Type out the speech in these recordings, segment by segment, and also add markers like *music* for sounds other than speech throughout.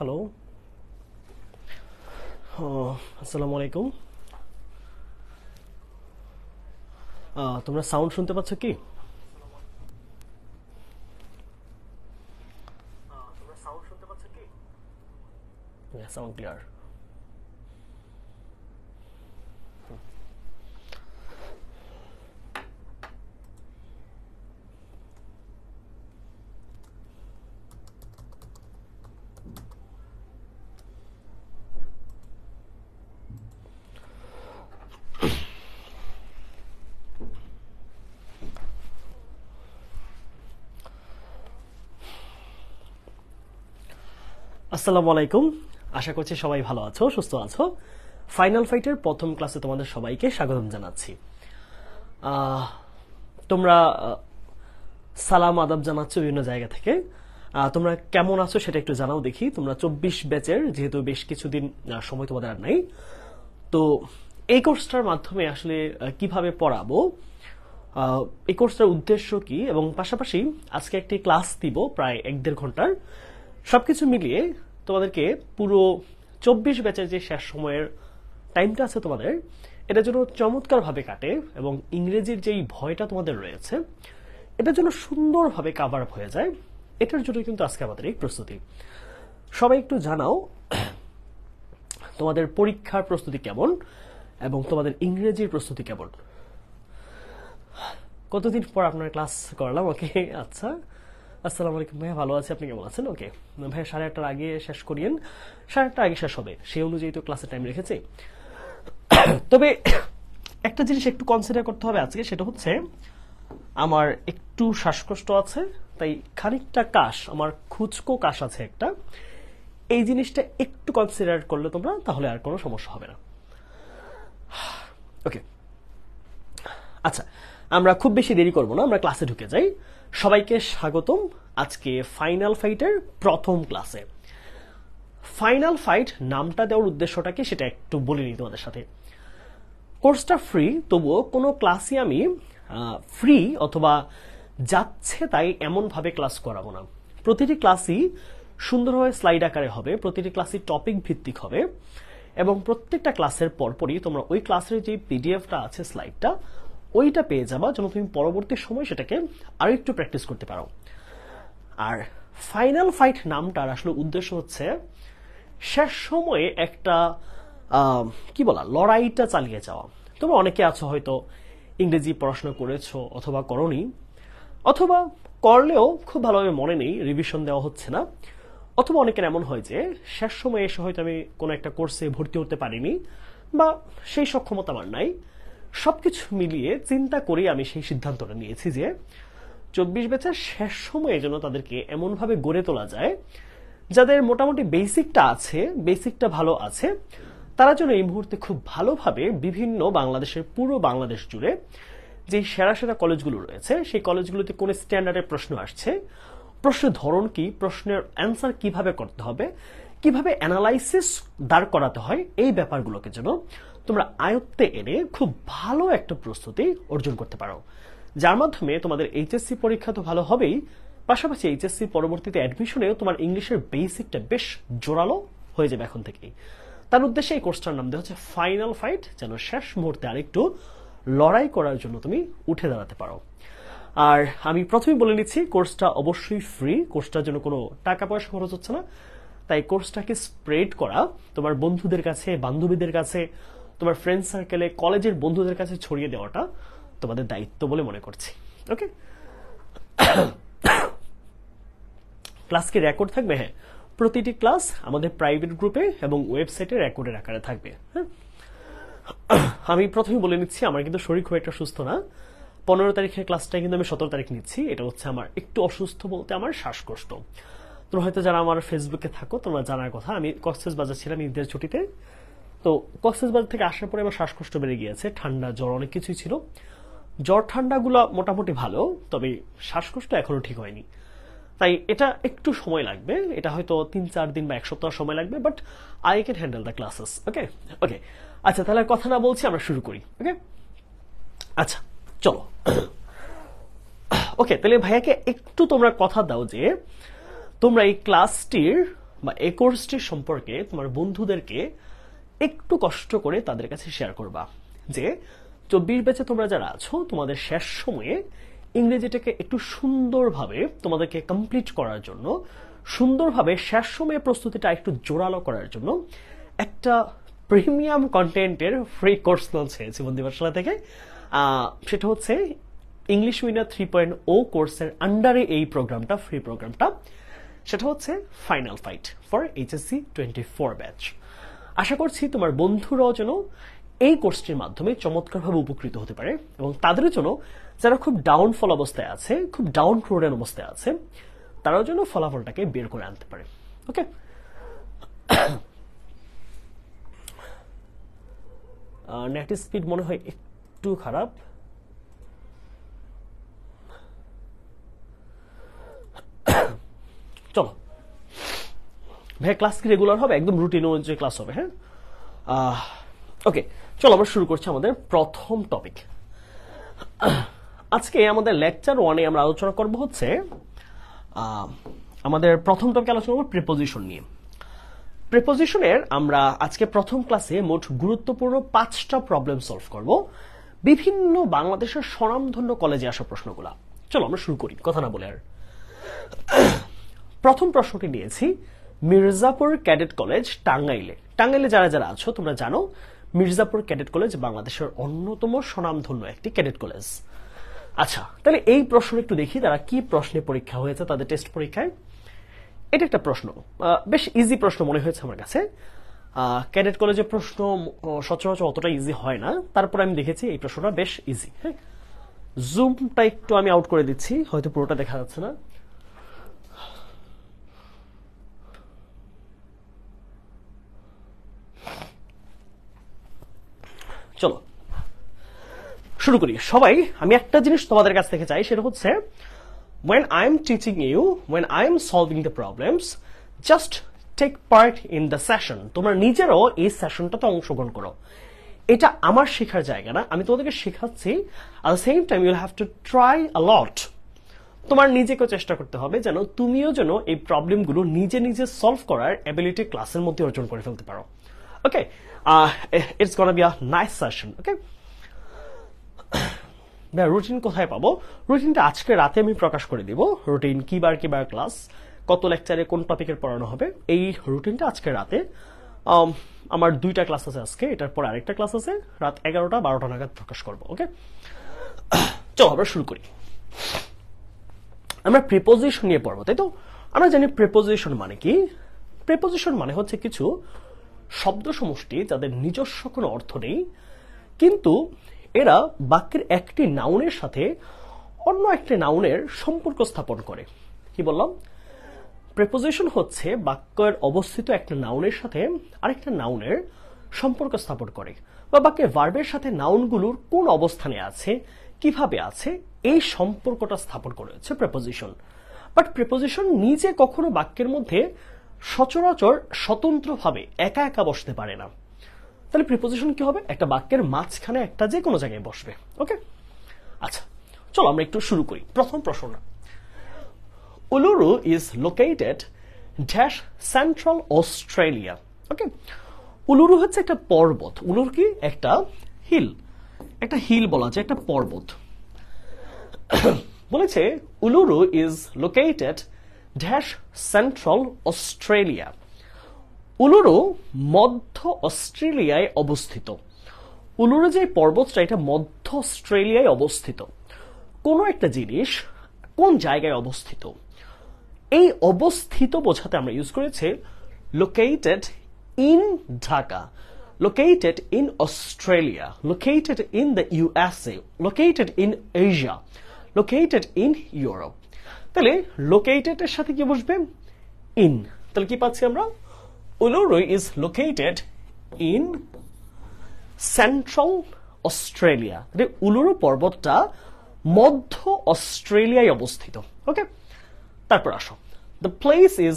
Hello আসসালামু আলাইকুম তোমরা সাউন্ড শুনতে পাচ্ছ কি সাউন্ড ah, ক্লিয়ার আসসালামু আলাইকুম আশা করছি সবাই ভালো আছো সুস্থ আছো ফাইনাল ফাইটের প্রথম ক্লাসে তোমাদের সবাইকে স্বাগতম জানাচ্ছি তোমরা সালাম আদাব জানাচ্ছ বিভিন্ন জায়গা থেকে তোমরা কেমন আছো সেটা একটু জানাও দেখি তোমরা চব্বিশ ব্যাচের যেহেতু বেশ কিছুদিন সময় তোমাদের আর নাই তো এই কোর্সটার মাধ্যমে আসলে কিভাবে পড়াবো এই কোর্সটার উদ্দেশ্য কি এবং পাশাপাশি আজকে একটি ক্লাস দিব প্রায় এক দেড় ঘন্টার সবকিছু মিলিয়ে তোমাদেরকে পুরো চব্বিশ ব্যাচের যে শেষ সময়ের টাইমটা আছে তোমাদের এটার জন্য চমৎকারভাবে কাটে এবং ইংরেজির যেই ভয়টা তোমাদের রয়েছে এটার জন্য সুন্দরভাবে কাভার হয়ে যায় এটার জন্য কিন্তু আজকে আমাদের এই প্রস্তুতি সবাই একটু জানাও তোমাদের পরীক্ষার প্রস্তুতি কেমন এবং তোমাদের ইংরেজির প্রস্তুতি কেমন কতদিন পর আপনার ক্লাস করলাম ওকে আচ্ছা আসসালামু আলাইকুম ভাইয়া ভালো আছে আপনি কেমন আছেন ওকে ভাইয়া সাড়ে আটটার আগে শেষ করিয়েন সাড়ে আটটার আগে শেষ হবে সেই অনুযায়ী তো ক্লাসের টাইম রেখেছি তবে একটা জিনিস একটু কনসিডার করতে হবে আজকে সেটা হচ্ছে আমার একটু শ্বাসকষ্ট আছে তাই খানিকটা কাশ আমার খুচকো কাশ আছে একটা এই জিনিসটা একটু কনসিডার করলে তোমরা তাহলে আর কোনো সমস্যা হবে না ওকে আচ্ছা আমরা খুব বেশি দেরি করবো না আমরা ক্লাসে ঢুকে যাই সবাইকে স্বাগতম আজকে ফাইনাল ফাইটের প্রথম ক্লাসে ফাইনাল ফাইট নামটা দেওয়ার উদ্দেশ্যটা কি সেটা একটু বলে নিই তোমাদের সাথে কোর্সটা ফ্রি তবুও কোনো ক্লাসই আমি ফ্রি অথবা যাচ্ছে তাই এমনভাবে ক্লাস করাবো না প্রতিটি ক্লাসই সুন্দরভাবে স্লাইড আকারে হবে প্রতিটি ক্লাসই টপিক ভিত্তিক হবে এবং প্রত্যেকটা ক্লাসের পরপরই তোমরা ওই ক্লাসের যে পিডিএফটা আছে স্লাইডটা ওইটা পেয়ে যাবা যেন তুমি পরবর্তী সময় সেটাকে আর একটু প্র্যাকটিস করতে পারো আর ফাইনাল ফাইট নামটার আসলে উদ্দেশ্য হচ্ছে শেষ সময়ে একটা কি বলা লড়াইটা চালিয়ে যাওয়া তোমরা অনেকে আছো হয়তো ইংরেজি পড়াশোনা করেছো অথবা করনি অথবা করলেও খুব ভালোভাবে মনে নেই রিভিশন দেওয়া হচ্ছে না অথবা অনেকের এমন হয় যে শেষ সময়ে এসে হয়তো আমি কোনো একটা কোর্সে ভর্তি হতে পারিনি বা সেই সক্ষমতা আমার নাই সবকিছু মিলিয়ে চিন্তা করে আমি সেই সিদ্ধান্তটা নিয়েছি যে চব্বিশ বেচার শেষ সময়ে যেন তাদেরকে এমনভাবে গড়ে তোলা যায় যাদের মোটামুটি বেসিকটা আছে বেসিকটা ভালো আছে তারা যেন এই মুহূর্তে খুব ভালোভাবে বিভিন্ন বাংলাদেশের পুরো বাংলাদেশ জুড়ে যে সেরা সেরা কলেজগুলো রয়েছে সেই কলেজগুলোতে কোন স্ট্যান্ডার্ডের প্রশ্ন আসছে প্রশ্নের ধরন কি প্রশ্নের অ্যান্সার কিভাবে করতে হবে কিভাবে অ্যানালাইসিস দাঁড় করাতে হয় এই ব্যাপারগুলোকে যেন তোমরা আয়ত্তে এনে খুব ভালো একটা প্রস্তুতি অর্জন করতে পারো যার মাধ্যমে তোমাদের এইচএসসি পরীক্ষা তো ভালো হবেই পাশাপাশি এইচএসসি পরবর্তীতে অ্যাডমিশনে তোমার ইংলিশের বেসিকটা বেশ জোরালো হয়ে যাবে এখন থেকেই তার উদ্দেশ্যে এই কোর্সটার নাম দেওয়া হচ্ছে ফাইনাল ফাইট যেন শেষ মুহূর্তে আরেকটু লড়াই করার জন্য তুমি উঠে দাঁড়াতে পারো আর আমি প্রথমেই বলে নিচ্ছি কোর্সটা অবশ্যই ফ্রি কোর্সটার জন্য কোনো টাকা পয়সা খরচ হচ্ছে না তাই কোর্সটাকে স্প্রেড করা তোমার বন্ধুদের কাছে বান্ধবীদের কাছে তোমার ফ্রেন্ড সার্কেলে কলেজের বন্ধুদের কাছে ছড়িয়ে দেওয়াটা তোমাদের দায়িত্ব বলে মনে করছি ওকে ক্লাস কি রেকর্ড থাকবে হ্যাঁ প্রতিটি ক্লাস আমাদের প্রাইভেট গ্রুপে এবং ওয়েবসাইটে রেকর্ডের আকারে থাকবে হ্যাঁ আমি প্রথমে বলে নিচ্ছি আমার কিন্তু শরীর খুব একটা সুস্থ না পনেরো তারিখের ক্লাসটা কিন্তু আমি সতেরো তারিখ নিচ্ছি এটা হচ্ছে আমার একটু অসুস্থ বলতে আমার শ্বাসকষ্ট তোমরা হয়তো যারা আমার ফেসবুকে থাকো তোমরা জানার কথা আমি কক্সেস বাজার ছিলাম ঈদের ছুটিতে তো কক্সবাজার থেকে আসার পরে আমার শ্বাসকষ্ট বেড়ে গিয়েছে ঠান্ডা জ্বর অনেক কিছুই ছিল জ্বর ঠান্ডাগুলো মোটামুটি ভালো তবে শ্বাসকষ্ট এখনও ঠিক হয়নি তাই এটা একটু সময় লাগবে এটা হয়তো তিন চার দিন বা এক সপ্তাহ সময় লাগবে but I can handle the classes okay okay আচ্ছা তাহলে কথা না বলছি আমরা শুরু করি ওকে আচ্ছা চলো ওকে তাহলে ভাইয়াকে একটু তোমরা কথা দাও যে তোমরা এই ক্লাসটির বা এই কোর্সটির সম্পর্কে তোমার বন্ধুদেরকে একটু কষ্ট করে তাদের কাছে শেয়ার করবা যে চব্বিশ ব্যাচে তোমরা যারা আছো তোমাদের শেষ সময়ে ইংরেজিটাকে একটু সুন্দরভাবে তোমাদেরকে কমপ্লিট করার জন্য সুন্দরভাবে শেষ সময়ে প্রস্তুতিটা একটু জোরালো করার জন্য একটা প্রিমিয়াম কন্টেন্টের ফ্রি কোর্স লঞ্চ হয়েছে বন্দিবাসালা থেকে সেটা হচ্ছে English winner three point o কোর্সের আন্ডারে এই প্রোগ্রামটা ফ্রি প্রোগ্রামটা সেটা হচ্ছে final fight for HSC twenty four batch আশা করছি তোমার বন্ধুরাও যেন এই কোর্সটির মাধ্যমে চমৎকারভাবে উপকৃত হতে পারে এবং তাদের জন্য যারা খুব ডাউনফল অবস্থায় আছে খুব ডাউন ক্রোডের অবস্থায় আছে তারাও যেন ফলাফলটাকে বের করে আনতে পারে ওকে নেট স্পিড মনে হয় একটু খারাপ *coughs* চলো ভাই ক্লাস কি রেগুলার হবে একদম রুটিন অনুযায়ী ক্লাস হবে হ্যাঁ ওকে চলো আমরা শুরু করছি আমাদের প্রথম টপিক আজকে আমাদের লেকচার ওয়ানে আমরা আলোচনা করব হচ্ছে আমাদের প্রথম টপিক আলোচনা করবো প্রিপোজিশন নিয়ে প্রিপোজিশনের আমরা আজকে প্রথম ক্লাসে মোট গুরুত্বপূর্ণ পাঁচটা প্রবলেম সলভ করব বিভিন্ন বাংলাদেশের স্বনামধন্য কলেজে আসা প্রশ্নগুলা চলো আমরা শুরু করি কথা না বলে আর প্রথম প্রশ্নটি নিয়েছি মির্জাপুর ক্যাডেট কলেজ টাঙ্গাইলে টাঙ্গাইলে যারা যারা আছো তোমরা জানো মির্জাপুর ক্যাডেট কলেজ বাংলাদেশের অন্যতম স্বনামধন্য একটি ক্যাডেট কলেজ আচ্ছা তাহলে এই প্রশ্ন একটু দেখি তারা কি প্রশ্নে পরীক্ষা হয়েছে তাদের টেস্ট পরীক্ষায় এটা একটা প্রশ্ন বেশ ইজি প্রশ্ন মনে হয়েছে আমার কাছে ক্যাডেট কলেজের প্রশ্ন সচরাচর অতটা ইজি হয় না তারপর আমি দেখেছি এই প্রশ্নটা বেশ ইজি হ্যাঁ জুমটা একটু আমি আউট করে দিচ্ছি হয়তো পুরোটা দেখা যাচ্ছে না চলো শুরু করি সবাই আমি একটা জিনিস তোমাদের কাছ থেকে চাই সেটা হচ্ছে when I'm teaching you, when I'm solving the problems, just take part in the session. তোমরা নিজেরও এই সেশনটাতে অংশগ্রহণ করো এটা আমার শেখার জায়গা না আমি তোমাদেরকে শেখাচ্ছি আর same time you'll have to try lot তোমার নিজেকেও চেষ্টা করতে হবে যেন তুমিও যেন এই প্রবলেমগুলো নিজে নিজে সলভ করার অ্যাবিলিটি ক্লাসের মধ্যে অর্জন করে ফেলতে পারো Okay, uh, it's gonna be a nice session. Okay. Routine *coughs* কোথায় পাবো রুটিনটা আজকে রাতে আমি প্রকাশ করে দিব রুটিন কি বার কি বার ক্লাস কত লেকচারে কোন টপিকের পড়ানো হবে এই রুটিনটা আজকে রাতে um, আমার দুইটা ক্লাস আছে আজকে এটার পর আরেকটা ক্লাস আছে রাত এগারোটা বারোটা নাগাদ প্রকাশ করবো ওকে *coughs* চলো আমরা শুরু করি আমরা প্রিপোজিশন নিয়ে পড়বো তাই তো আমরা জানি প্রিপোজিশন মানে কি প্রিপোজিশন মানে হচ্ছে কিছু শব্দ সমষ্টি যাদের নিজস্ব কোনো অর্থ নেই কিন্তু এরা বাক্যের একটি নাউনের সাথে অন্য একটি নাউনের সম্পর্ক স্থাপন করে কি বললাম প্রেপোজিশন হচ্ছে বাক্যের অবস্থিত একটা নাউনের সাথে আরেকটা নাউনের সম্পর্ক স্থাপন করে বা বাক্যের ভার্বের সাথে নাউনগুলোর কোন অবস্থানে আছে কিভাবে আছে এই সম্পর্কটা স্থাপন করেছে প্রেপোজিশন বাট প্রেপোজিশন নিজে কখনো বাক্যের মধ্যে সচরাচর স্বতন্ত্রভাবে একা একা বসতে পারে না তাহলে প্রিপোজিশন কি হবে একটা বাক্যের মাঝখানে একটা যে কোনো জায়গায় বসবে ওকে আচ্ছা চলো আমরা একটু শুরু করি প্রথম প্রশ্ন Uluru is located dash central Australia okay Uluru হচ্ছে একটা পর্বত উলুর কি একটা হিল একটা হিল বলা যায় একটা পর্বত *coughs* বলেছে Uluru is located dash central Australia Uluru মধ্য অস্ট্রেলিয়ায় অবস্থিত উলুরু যে পর্বতটা এটা মধ্য অস্ট্রেলিয়ায় অবস্থিত কোনো একটা জিনিস কোন জায়গায় অবস্থিত এই অবস্থিত বোঝাতে আমরা ইউজ করেছি located in Dhaka located in Australia located in the USA located in Asia located in Europe তাহলে লোকেটেডের সাথে কি বসবে ইন তাহলে কি পাচ্ছি আমরা Uluru is located in central Australia Uluru পর্বতটা মধ্য অস্ট্রেলিয়ায় অবস্থিত ওকে তারপর আসো the place is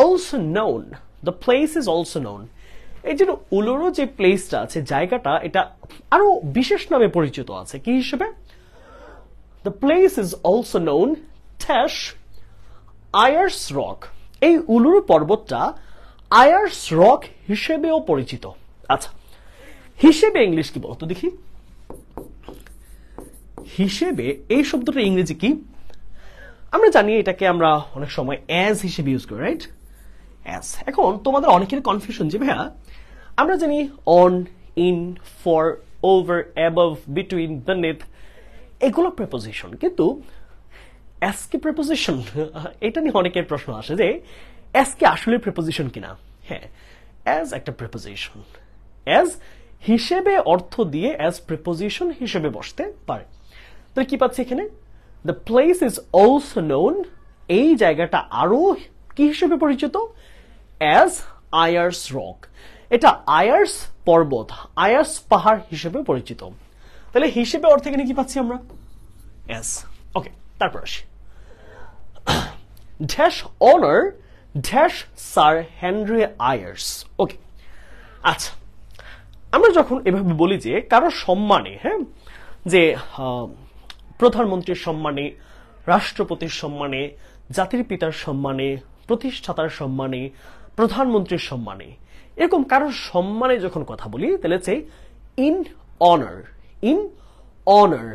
also known the place is also known এই যে উলুরু যে প্লেসটা আছে জায়গাটা এটা আরো বিশেষ নামে পরিচিত আছে কি হিসেবে the place is also known dash Ayers Rock এই উলুরু পর্বতটা আয়ার্স রক হিসেবেও পরিচিত আচ্ছা হিসেবে ইংলিশ কি বলতো দেখি হিসেবে এই শব্দটা ইংরেজি কি আমরা জানি এটাকে আমরা অনেক সময় অ্যাজ হিসেবে ইউজ করি রাইট অ্যাজ এখন তোমাদের অনেকের কনফিউশন যে ভাইয়া আমরা জানি on in for over above between beneath এগুলো প্রেপোজিশন কিন্তু অ্যাসকে প্রেপোজিশন *laughs* এটা নিয়ে অনেকের প্রশ্ন আসে যে অ্যাসকে আসলে প্রেপোজিশন কিনা হ্যাঁ অ্যাজ একটা প্রেপোজিশন অ্যাজ হিসেবে অর্থ দিয়ে অ্যাজ প্রেপোজিশন হিসেবে বসতে পারে তাহলে কি পাচ্ছি এখানে the place is also known এই জায়গাটা আরও কি হিসেবে পরিচিত অ্যাজ আয়ার্স রক এটা আয়ার্স পর্বত আয়ার্স পাহাড় হিসেবে পরিচিত তাহলে হিসেবে অর্থ এখানে কি পাচ্ছি আমরা অ্যাস ওকে তারপর আসি dash honour dash Sir Henry Ayers okay আচ্ছা আমরা যখন এভাবে বলি যে কারো সম্মানে হ্যাঁ যে প্রধানমন্ত্রীর সম্মানে রাষ্ট্রপতির সম্মানে জাতির পিতার সম্মানে প্রতিষ্ঠাতার সম্মানে প্রধানমন্ত্রীর সম্মানে এরকম কারোর সম্মানে যখন কথা বলি তাহলে সে in honour in honour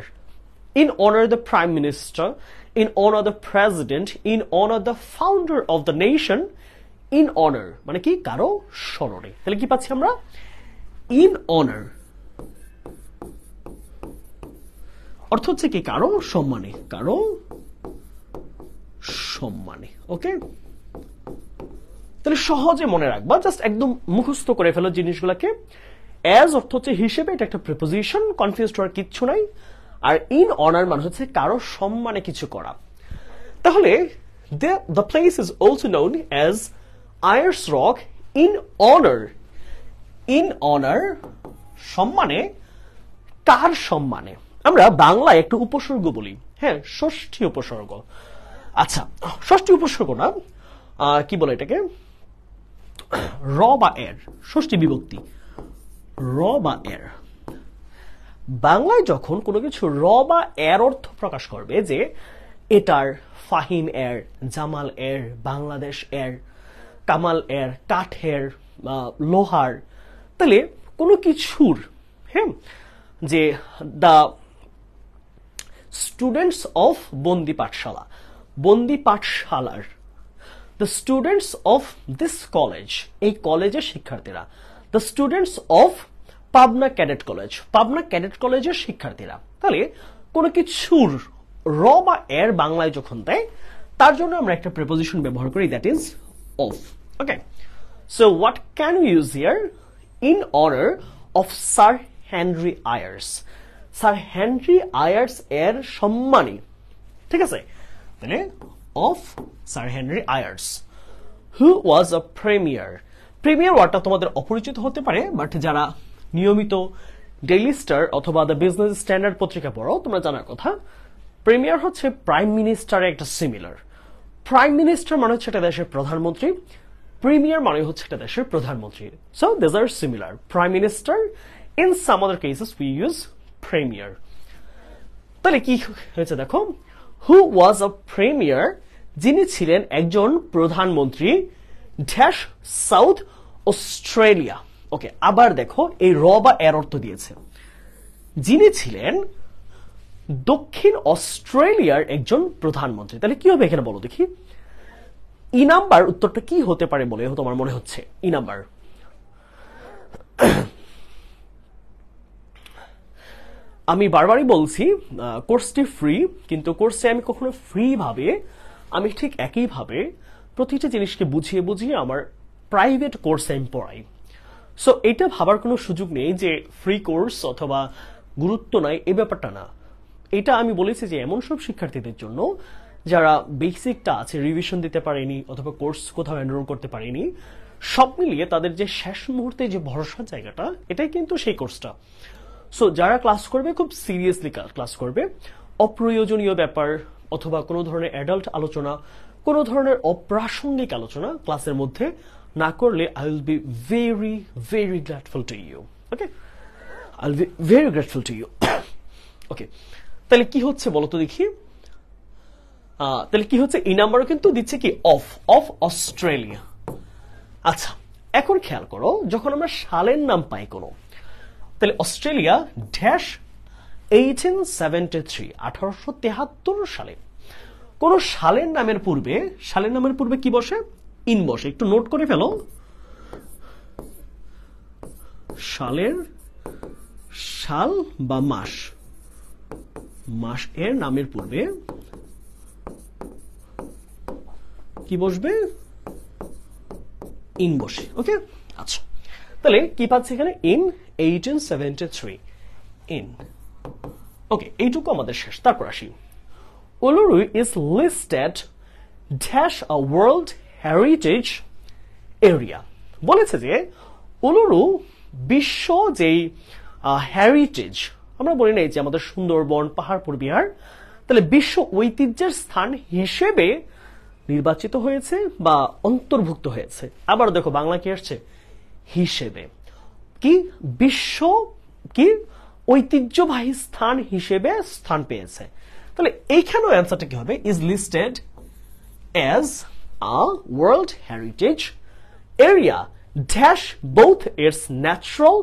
in honour the prime minister in honour the president in honour the founder of the nation in honour মানে কি কারো স্মরণে তাহলে কি পাচ্ছি আমরা ইন অনার অর্থ হচ্ছে কি কারো সম্মানে কারো সম্মানে ওকে তাহলে সহজে মনে রাখবা জাস্ট একদম মুখস্থ করে ফেলো জিনিসগুলোকে অ্যাজ অর্থ হচ্ছে হিসেবে এটা একটা প্রিপোজিশন কনফিউজ হওয়ার কিচ্ছু নাই আর ইন অনার মানে হচ্ছে কারো সম্মানে কিছু করা তাহলে the place is also known as Ayers Rock in honour in honour সম্মানে কার সম্মানে আমরা বাংলায় একটু উপসর্গ বলি হ্যাঁ ষষ্ঠী উপসর্গ আচ্ছা ষষ্ঠী উপসর্গ না কি বলে এটাকে র বা এর ষষ্ঠী বিভক্তি র বা এর বাংলায় যখন কোনো কিছু র বা এর অর্থ প্রকাশ করবে যে এটার ফাহিম এর জামাল এর বাংলাদেশ এর কামাল এর কাঠের লোহার তাহলে কোনো কিছুর হ্যাঁ যে the students of Bondi Pathshala বন্দি পাঠশালার the students of this college এই কলেজের শিক্ষার্থীরা the students of Pabna cadet college Pabna cadet কলেজের শিক্ষার্থীরা তাহলে কোনো কিছুর র বা এর বাংলায় যখন দেয় তার জন্য আমরা একটা প্রিপোজিশন ব্যবহার করি that is of okay so what can use here in order of Sir Henry Ayers Sir Henry Ayers এর সম্মানে ঠিক আছে তাহলে of Sir Henry Ayers who was a premier premier ওয়ার্ডটা তোমাদের অপরিচিত হতে পারে বাট যারা নিয়মিত ডেইলি স্টার অথবা দ্য বিজনেস স্ট্যান্ডার্ড পত্রিকা পড়ো তোমরা জানার কথা প্রিমিয়ার হচ্ছে প্রাইম মিনিস্টারের একটা সিমিলার প্রাইম মিনিস্টার মানে হচ্ছে একটা দেশের প্রধানমন্ত্রী প্রিমিয়ার মানে হচ্ছে একটা দেশের প্রধানমন্ত্রী so these are similar prime minister in some other cases we use premier তাহলে কি হয়েছে দেখো হু ওয়াজ আ প্রিমিয়ার যিনি ছিলেন একজন প্রধানমন্ত্রী ড্যাশ সাউথ অস্ট্রেলিয়া ওকে আবার দেখো এই র বা এর অর্থ দিয়েছে যিনি ছিলেন দক্ষিণ অস্ট্রেলিয়ার একজন প্রধানমন্ত্রী তাহলে কি হবে এখানে বলো দেখি ই নাম্বার উত্তরটা কি হতে পারে বলে তোমার মনে হচ্ছে ই নাম্বার আমি বারবারই বলছি কোর্সটি ফ্রি কিন্তু কোর্সে আমি কখনো ফ্রি ভাবে আমি ঠিক একইভাবে প্রতিটা জিনিসকে বুঝিয়ে বুঝিয়ে আমার প্রাইভেট কোর্সে আমি পড়াই সো এটা ভাবার কোনো সুযোগ নেই যে ফ্রি কোর্স অথবা গুরুত্ব নাই এ ব্যাপারটা না এটা আমি বলেছি যে এমন সব শিক্ষার্থীদের জন্য যারা বেসিকটা আছে রিভিশন দিতে পারেনি অথবা কোর্স কোথাও এনরোল করতে পারেনি সব মিলিয়ে তাদের যে শেষ মুহূর্তে যে ভরসার জায়গাটা এটাই কিন্তু সেই কোর্সটা সো যারা ক্লাস করবে খুব সিরিয়াসলি ক্লাস করবে অপ্রয়োজনীয় ব্যাপার অথবা কোনো ধরনের অ্যাডাল্ট আলোচনা কোনো ধরনের অপ্রাসঙ্গিক আলোচনা ক্লাসের মধ্যে না করলে I will be very very grateful to you okay I will be very grateful to you okay তাহলে কি হচ্ছে বলো তো দেখি তাহলে কি হচ্ছে এই নাম্বারও কিন্তু দিচ্ছে কি অফ অফ অস্ট্রেলিয়া আচ্ছা এখন খেয়াল করো যখন আমরা সালের নাম পাই কোনো তাহলে Australia dash eighteen seventy three আঠারোশো তেহাত্তর সালে কোন সালের নামের পূর্বে সালের নামের পূর্বে কি বসে ইন বসে একটু নোট করে ফেলো সালের সাল বা মাস মাস এর নামের পূর্বে কি বসবে ইন বসে ওকে আচ্ছা তাহলে কি পাচ্ছি এখানে in eighteen seventy three in okay এইটুকু আমাদের শেষ তারপর আসি Uluru is listed dash a world heritage area বলেছে যে অনুরু বিশ্ব যেই হ্যারিটেজ আমরা বলি নাই যে আমাদের সুন্দরবন পাহাড়পুর বিহার তাহলে বিশ্ব ঐতিহ্যের স্থান হিসেবে নির্বাচিত হয়েছে বা অন্তর্ভুক্ত হয়েছে আবার দেখো বাংলা কি আসছে হিসেবে কি বিশ্ব কি ঐতিহ্যবাহী স্থান হিসেবে স্থান পেয়েছে তাহলে এইখানেও অ্যান্সারটা কি হবে is listed as a World Heritage area dash both its natural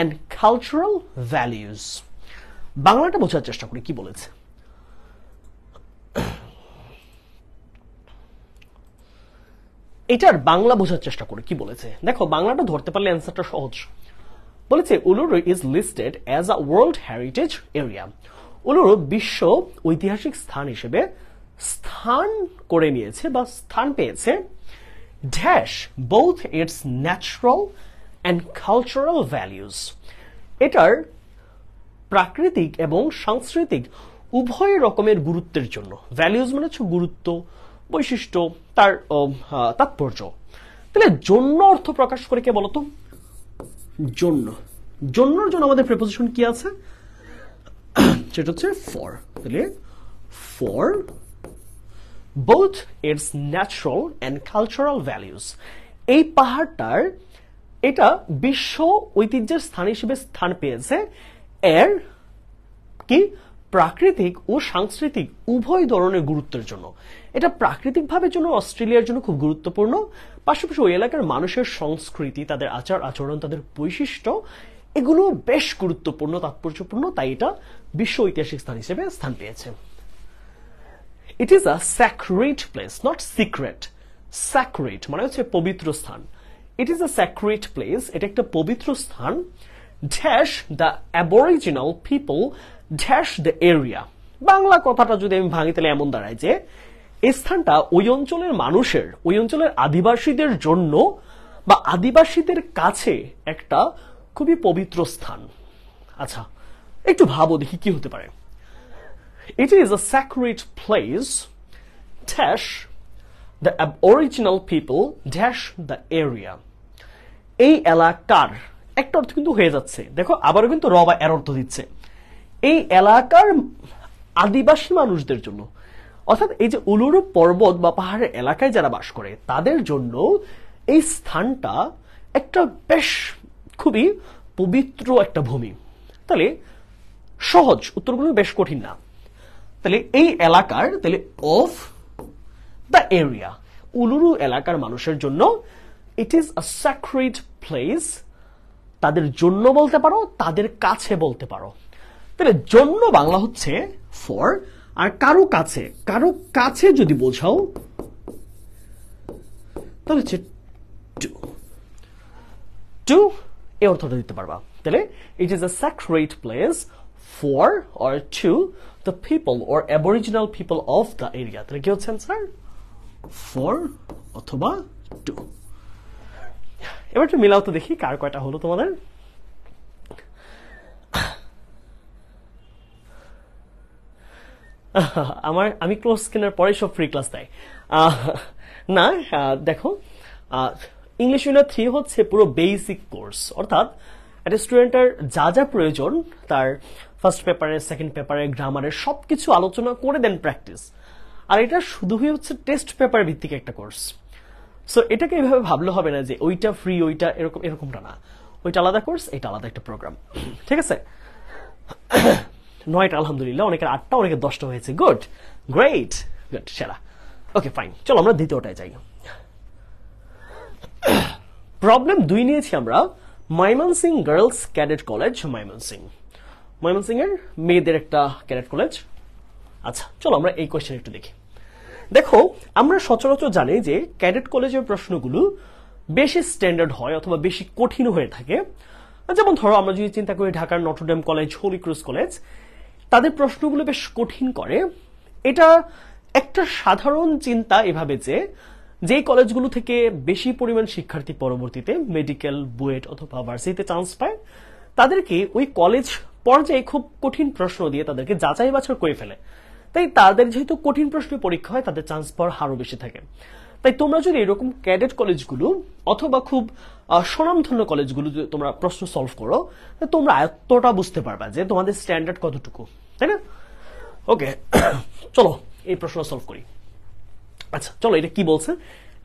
and cultural values বাংলাটা বোঝার চেষ্টা করি কি বলেছে এটার বাংলা বোঝার চেষ্টা করে কি বলেছে দেখো বাংলাটা ধরতে পারলে অ্যান্সারটা সহজ বলেছে Uluru is listed as a world heritage area Uluru বিশ্ব ঐতিহাসিক স্থান হিসেবে স্থান করে নিয়েছে বা স্থান পেয়েছে dash both its natural and cultural values এটার প্রাকৃতিক এবং সাংস্কৃতিক উভয় রকমের গুরুত্বের জন্য ভ্যালিউজ মানে হচ্ছে গুরুত্ব বৈশিষ্ট্য তার তাৎপর্য তাহলে জন্য অর্থ প্রকাশ করে কে বলতো জন্য জন্যর জন্য আমাদের প্রেপোজিশন কি আছে *clears throat* সেটা হচ্ছে ফর তাহলে for both its natural and cultural values এই পাহাড়টার এটা বিশ্ব ঐতিহ্যের স্থান হিসেবে স্থান পেয়েছে এর কি প্রাকৃতিক ও সাংস্কৃতিক উভয় ধরনের গুরুত্বের জন্য এটা প্রাকৃতিকভাবে জন্য অস্ট্রেলিয়ার জন্য খুব গুরুত্বপূর্ণ পাশাপাশি ওই এলাকার মানুষের সংস্কৃতি তাদের আচার আচরণ তাদের বৈশিষ্ট্য এগুলো বেশ গুরুত্বপূর্ণ তাৎপর্যপূর্ণ তাই এটা বিশ্ব ঐতিহাসিক স্থান হিসেবে স্থান পেয়েছে it is a sacred place not secret sacred মানে হচ্ছে পবিত্র স্থান it is a sacred place এটা একটা পবিত্র স্থান dash the aboriginal people dash the area Bangla কথাটা যদি আমি ভাঙি তাহলে এমন দাঁড়ায় যে এই স্থানটা ওই অঞ্চলের মানুষের ওই অঞ্চলের আদিবাসীদের জন্য বা আদিবাসীদের কাছে একটা খুবই পবিত্র স্থান আচ্ছা একটু ভাবো দেখি কি হতে পারে It is a sacred place, dash, the aboriginal people, dash, the area. এই এলাকার একটা অর্থ কিন্তু হয়ে যাচ্ছে দেখো আবারও কিন্তু র বা এর অর্থ দিচ্ছে এই এলাকার আদিবাসী মানুষদের জন্য অর্থাৎ এই যে উলুরু পর্বত বা পাহাড়ের এলাকায় যারা বাস করে তাদের জন্য এই স্থানটা একটা বেশ খুবই পবিত্র একটা ভূমি তাহলে সহজ উত্তরগুলো বেশ কঠিন না তাহলে এই এলাকার তাহলে অফ দ্য এরিয়া উলুরু এলাকার মানুষের জন্য ইট ইজ আ স্যাক্রিড প্লেস তাদের জন্য বলতে পারো তাদের কাছে বলতে পারো তাহলে জন্য বাংলা হচ্ছে ফর আর কারো কাছে কারো কাছে যদি বোঝাও তাহলে হচ্ছে টু টু এ অর্থটা দিতে পারবা তাহলে it is a sacred place for or to the people or aboriginal people of the area তাহলে কি হচ্ছে অ্যান্সার ফোর অথবা টু এবার একটু মিলাও তো দেখি কার কয়টা হলো তোমাদের আমার আমি ক্লোজ কেনার পরে সব ফ্রি ক্লাস দেয় না দেখো ইংলিশ ইউনিট থ্রি হচ্ছে পুরো বেসিক কোর্স অর্থাৎ একটা স্টুডেন্টের যা যা প্রয়োজন তার ফার্স্ট পেপারে সেকেন্ড পেপারে গ্রামারের সব কিছু আলোচনা করে দেন প্র্যাকটিস আর এটা শুধুই হচ্ছে টেস্ট পেপার ভিত্তিক একটা কোর্স সো এটাকে এভাবে ভাবলে হবে না যে ওইটা ফ্রি ওইটা এরকম এরকমটা না ওইটা আলাদা কোর্স এটা আলাদা একটা প্রোগ্রাম ঠিক আছে নয়টা আলহামদুলিল্লাহ অনেকের আটটা অনেকের দশটা হয়েছে গুড গ্রেট গুড সেরা ওকে ফাইন চলো আমরা দ্বিতীয়টায় যাই প্রবলেম দুই নিয়েছি আমরা সিং গার্লস ক্যাডেট কলেজ সিং সিংয়ের মেয়েদের একটা ক্যাডেট কলেজ আচ্ছা চলো আমরা এই কোয়েশ্চেন একটু দেখি দেখো আমরা সচরাচর জানি যে ক্যাডেট কলেজের প্রশ্নগুলো বেশি স্ট্যান্ডার্ড হয় অথবা বেশি কঠিন হয়ে থাকে যেমন ধরো আমরা যদি চিন্তা করি ঢাকার Notre Dame college Holy Cross college তাদের প্রশ্নগুলো বেশ কঠিন করে এটা একটা সাধারণ চিন্তা এভাবে যে যে কলেজগুলো থেকে বেশি পরিমাণ শিক্ষার্থী পরবর্তীতে মেডিকেল বুয়েট অথবা ভার্সিটিতে চান্স পায় তাদেরকে ওই কলেজ পর্যায়ে খুব কঠিন প্রশ্ন দিয়ে তাদেরকে যাচাই বাছাই করে ফেলে তাই তাদের যেহেতু কঠিন প্রশ্নে পরীক্ষা হয় তাদের চান্স পাওয়ার হারও বেশি থাকে তাই তোমরা যদি এরকম ক্যাডেট কলেজগুলো অথবা খুব স্বনামধন্য কলেজগুলো যদি তোমরা প্রশ্ন সলভ করো তোমরা আয়ত্তটা বুঝতে পারবা যে তোমাদের স্ট্যান্ডার্ড কতটুকু তাই না ওকে *coughs* চলো এই প্রশ্ন সলভ করি আচ্ছা চলো এটা কি বলছে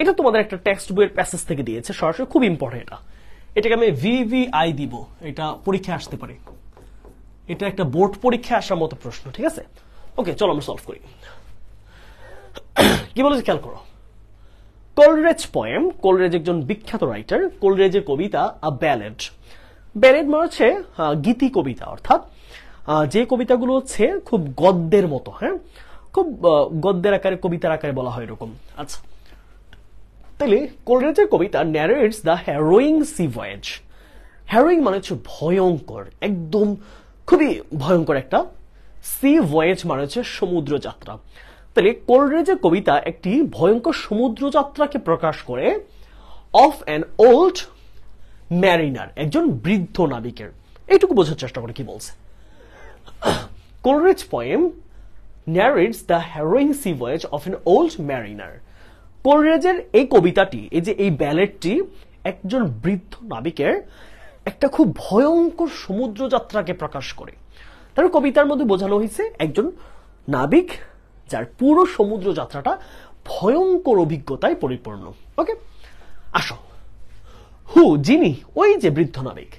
এটা তোমাদের একটা টেক্সট বইয়ের প্যাসেজ থেকে দিয়েছে সরাসরি খুব ইম্পর্টেন্ট এটা এটাকে আমি ভিভিআই দিব এটা পরীক্ষায় আসতে পারে এটা একটা বোর্ড পরীক্ষায় আসার মতো প্রশ্ন ঠিক আছে ওকে চলো আমরা সলভ করি কি বলেছে খেয়াল করো কোলরেজ পয়েম কোলরেজ একজন বিখ্যাত রাইটার কোলরেজের কবিতা আ ব্যালেড ব্যালেড মানে হচ্ছে গীতি কবিতা অর্থাৎ যে কবিতাগুলো হচ্ছে খুব গদ্যের মতো হ্যাঁ খুব গদ্যের আকারে কবিতার আকারে বলা হয় এরকম আচ্ছা তাহলে কোলরেজের কবিতা narrates the harrowing sea voyage harrowing মানে হচ্ছে ভয়ঙ্কর একদম খুবই ভয়ঙ্কর একটা সি ভয়েজ মানে হচ্ছে সমুদ্র যাত্রা তাহলে কোলরেজের কবিতা একটি ভয়ঙ্কর সমুদ্র যাত্রাকে প্রকাশ করে অফ অ্যান ওল্ড ম্যারিনার একজন বৃদ্ধ নাবিকের এইটুকু বোঝার চেষ্টা করে কি বলছে Coleridge poem narrates the harrowing sea voyage of an old mariner কোলরেজের এই কবিতাটি এই যে এই ব্যালেটটি একজন বৃদ্ধ নাবিকের একটা খুব ভয়ঙ্কর সমুদ্র যাত্রাকে প্রকাশ করে তার কবিতার মধ্যে বোঝানো হয়েছে একজন নাবিক যার পুরো সমুদ্র যাত্রাটা ভয়ঙ্কর অভিজ্ঞতায় পরিপূর্ণ ওকে আসো হু যিনি ওই যে বৃদ্ধ নাবিক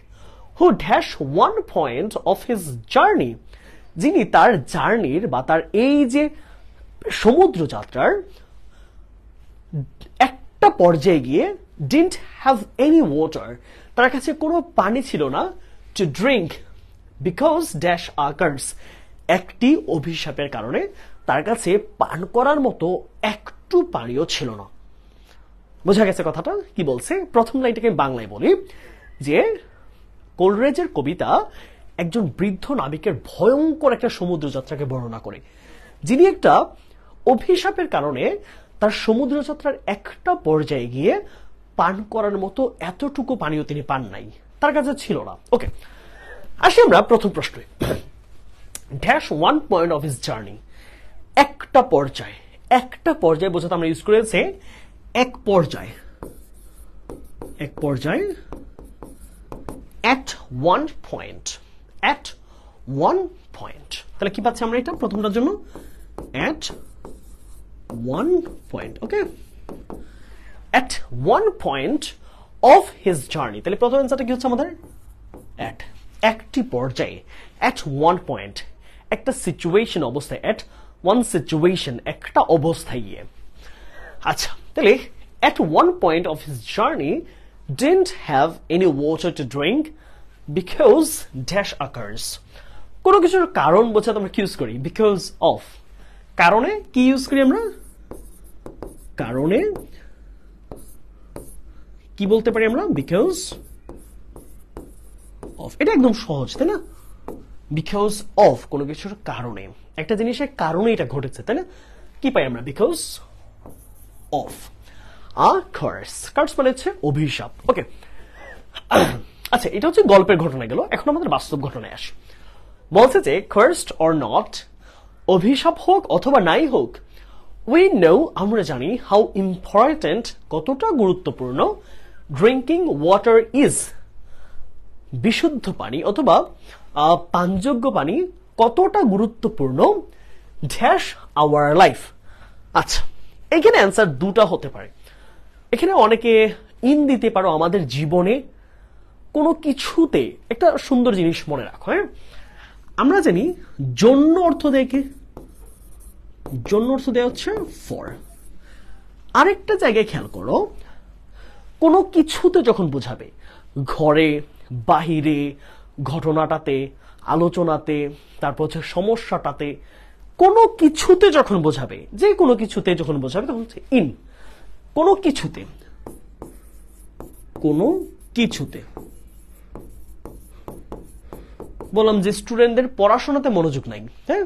who dash one point of his journey যিনি তার জার্নির বা তার এই যে সমুদ্র যাত্রার একটা পর্যায়ে গিয়ে ডিন্ট হ্যাভ এনি ওয়াটার তার কাছে কোনো পানি ছিল না to drink because dash a curse একটি অভিশাপের কারণে তার কাছে পান করার মতো একটু পানিও ছিল না বোঝা গেছে কথাটা কি বলছে প্রথম লাইনটাকে বাংলায় বলি যে কোলরেজের কবিতা একজন বৃদ্ধ নাবিকের ভয়ঙ্কর একটা সমুদ্র যাত্রাকে বর্ণনা করে যিনি একটা অভিশাপের কারণে তার সমুদ্রযাত্রার একটা পর্যায়ে গিয়ে পান করার মতো এতটুকু পানীয় তিনি পান নাই তার কাছে ছিল না ওকে আসি আমরা প্রথম প্রশ্ন dash one point of his journey একটা পর্যায়ে একটা পর্যায়ে বোঝাতে আমরা ইউজ করেছে এক পর্যায়ে এক পর্যায়ে at one point at one point তাহলে কি পাচ্ছি আমরা এটা প্রথমটার জন্য at one point okay at one point of his journey তাহলে প্রথম অ্যান্সারটা কি হচ্ছে আমাদের at একটি পর্যায়ে at one point একটা সিচুয়েশন অবস্থায় at one situation একটা অবস্থায় গিয়ে আচ্ছা তাহলে at one point of his journey didn't have any water to drink because dash occurs কোনো কিছুর কারণ বলছে আমরা কি ইউজ করি because of কারণে কি ইউজ করি আমরা কারণে কি বলতে পারি আমরা বিকজ অফ এটা একদম সহজ তাই না বিকজ অফ কোনো কিছুর কারণে একটা জিনিসের কারণে এটা ঘটেছে তাই না কি পাই আমরা because of ours curse curse মানে হচ্ছে অভিশাপ ওকে *coughs* আচ্ছা এটা হচ্ছে গল্পের ঘটনা গেল এখন আমাদের বাস্তব ঘটনায় আসি বলছে যে কার্সড অর নট অভিশাপ হোক অথবা নাই হোক উই নো আমরা জানি হাউ ইম্পর্টেন্ট কতটা গুরুত্বপূর্ণ ড্রিঙ্কিং ওয়াটার ইজ বিশুদ্ধ পানি অথবা পানযোগ্য পানি কতটা গুরুত্বপূর্ণ ড্যাশ আওয়ার লাইফ আচ্ছা এখানে অ্যান্সার দুটা হতে পারে এখানে অনেকে ইন দিতে পারো আমাদের জীবনে কোনো কিছুতে একটা সুন্দর জিনিস মনে রাখো হ্যাঁ আমরা জানি জন্য অর্থ দেয় কি জন্য অর্থ দেয়া হচ্ছে ফর আরেকটা জায়গায় খেয়াল করো কোনো কিছুতে যখন বোঝাবে ঘরে বাহিরে ঘটনাটাতে আলোচনাতে তারপর হচ্ছে সমস্যাটাতে কোনো কিছুতে যখন বোঝাবে যে কোনো কিছুতে যখন বোঝাবে তখন হচ্ছে ইন কোনো কিছুতে কোনো কিছুতে বললাম যে স্টুডেন্টদের পড়াশোনাতে মনোযোগ নাই হ্যাঁ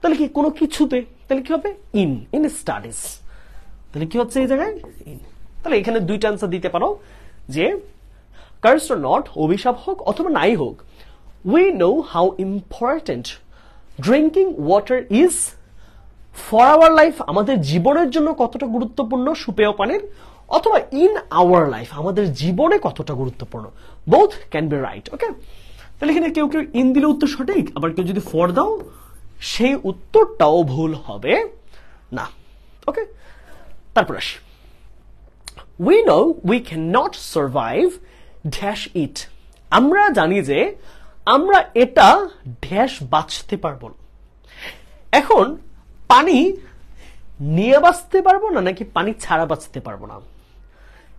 তাহলে কি কোনো কিছুতে তাহলে কি হবে ইন ইন স্টাডিজ তাহলে কি হচ্ছে এই জায়গায় ইন তাহলে এখানে দুইটা আনসার দিতে পারো যে কার্সড নট অভিশাপ হোক অথবা নাই হোক we know how important drinking water is for our life আমাদের জীবনের জন্য কতটা গুরুত্বপূর্ণ সুপেয় পানির অথবা ইন আওয়ার লাইফ আমাদের জীবনে কতটা গুরুত্বপূর্ণ both can be right okay তাহলে এখানে কেউ কেউ ইন দিলে উত্তর সঠিক আবার কেউ যদি ফর দাও সেই উত্তরটাও ভুল হবে না ওকে তারপর আসি we know we can not survive dash it আমরা জানি যে আমরা এটা ড্যাশ বাঁচতে পারবো না এখন পানি নিয়ে বাঁচতে পারবো না নাকি পানি ছাড়া বাঁচতে পারবো না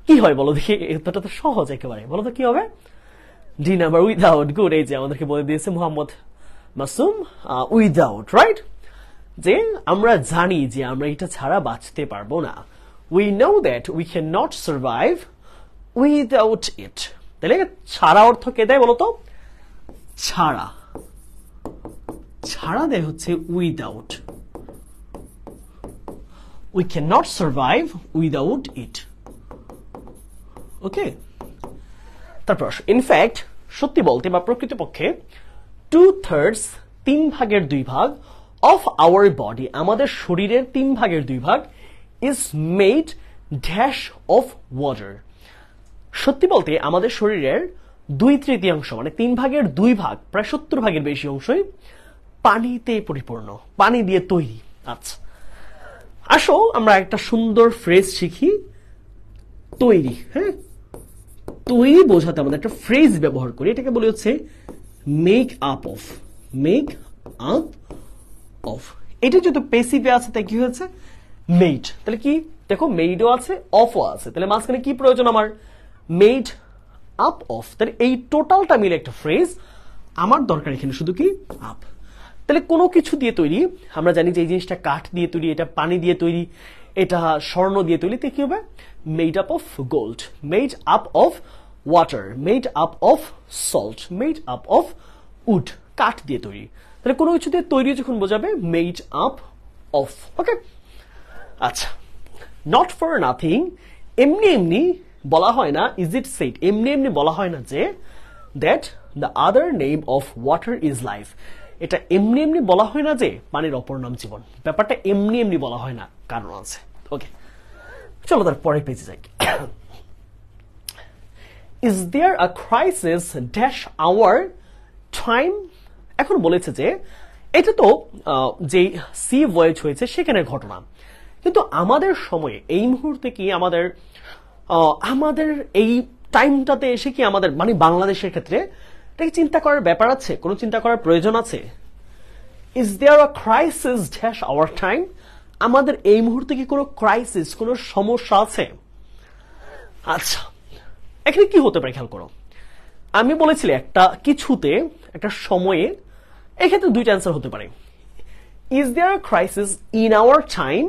কি হয় বলো দেখি এটা তো সহজ একেবারে বলো তো কি হবে ডি নাম্বার উইদাউট গুড এই যে আমাদেরকে বলে দিয়েছে মোহাম্মদ মাসুম উইদাউট রাইট যে আমরা জানি যে আমরা এটা ছাড়া বাঁচতে পারবো না we know that we cannot survive without it তাহলে ছাড়া অর্থ কে দেয় বলো তো ছাড়া ছাড়া দেয় হচ্ছে without we can not survive without it okay তারপর ইনফ্যাক্ট সত্যি বলতে বা প্রকৃতপক্ষে টু থার্ডস তিন ভাগের দুই ভাগ অফ আওয়ার বডি আমাদের শরীরের তিন ভাগের দুই ভাগ is made dash of water সত্যি বলতে আমাদের শরীরের দুই তৃতীয়াংশ মানে তিন ভাগের দুই ভাগ প্রায় সত্তর ভাগের বেশি অংশই পানিতে পরিপূর্ণ পানি দিয়ে তৈরি আচ্ছা আসো আমরা একটা সুন্দর ফ্রেজ শিখি তৈরি হ্যাঁ তৈরি বোঝাতে আমাদের একটা ফ্রেজ ব্যবহার করি এটাকে বলি হচ্ছে make up of make up of এটা যেহেতু পেসিভে আছে তাই কি হয়েছে মেইড তাহলে কি দেখো মেইডও আছে অফও আছে তাহলে মাঝখানে কি প্রয়োজন আমার মেইড আপ অফ তাহলে এই টোটালটা মিলে একটা ফ্রেজ আমার দরকার এখানে শুধু কি আপ তাহলে কোনো কিছু দিয়ে তৈরি আমরা জানি যে এই জিনিসটা কাঠ দিয়ে তৈরি এটা পানি দিয়ে তৈরি এটা স্বর্ণ দিয়ে তৈরি তে কি হবে made up of gold made up of water made up of salt made up of wood কাঠ দিয়ে তৈরি তাহলে কোনো কিছু দিয়ে তৈরি যখন বোঝাবে মেড আপ অফ ওকে আচ্ছা নট ফর নাথিং এমনি এমনি বলা হয় না ইজ ইট সেট এমনি এমনি বলা হয় না যে that the other name of water is life এটা এমনি এমনি বলা হয় না যে পানির অপর নাম জীবন ব্যাপারটা এমনি এমনি বলা হয় না কারণ আছে ওকে চলো তার পরে পেজে যাই is there a crisis dash our time এখন বলেছে যে এটা তো যে সি ভয়েজ হয়েছে সেখানে ঘটনা কিন্তু আমাদের সময়ে এই মুহূর্তে কি আমাদের আমাদের এই টাইমটাতে এসে কি আমাদের মানে বাংলাদেশের ক্ষেত্রে এটাকে চিন্তা করার ব্যাপার আছে কোনো চিন্তা করার প্রয়োজন আছে is there a crisis dash our time আমাদের এই মুহূর্তে কি কোনো ক্রাইসিস কোনো সমস্যা আছে আচ্ছা এখানে কি হতে পারে খেয়াল করো আমি বলেছিলাম একটা কিছুতে একটা সময়ে এক্ষেত্রে দুইটা অ্যান্সার হতে পারে is there crisis in our time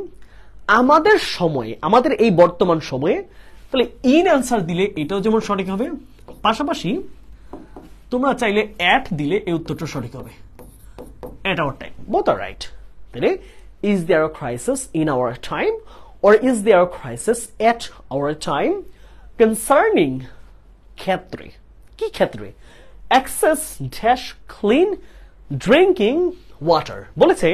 আমাদের সময়ে আমাদের এই বর্তমান সময়ে তাহলে ইন অ্যান্সার দিলে এটাও যেমন সঠিক হবে পাশাপাশি তোমরা চাইলে অ্যাট দিলে এই উত্তরটা সঠিক হবে at our time both are right তাহলে is there crisis in our time or is there a crisis at our time concerning ক্ষেত্রে কি ক্ষেত্রে access dash clean drinking water বলেছে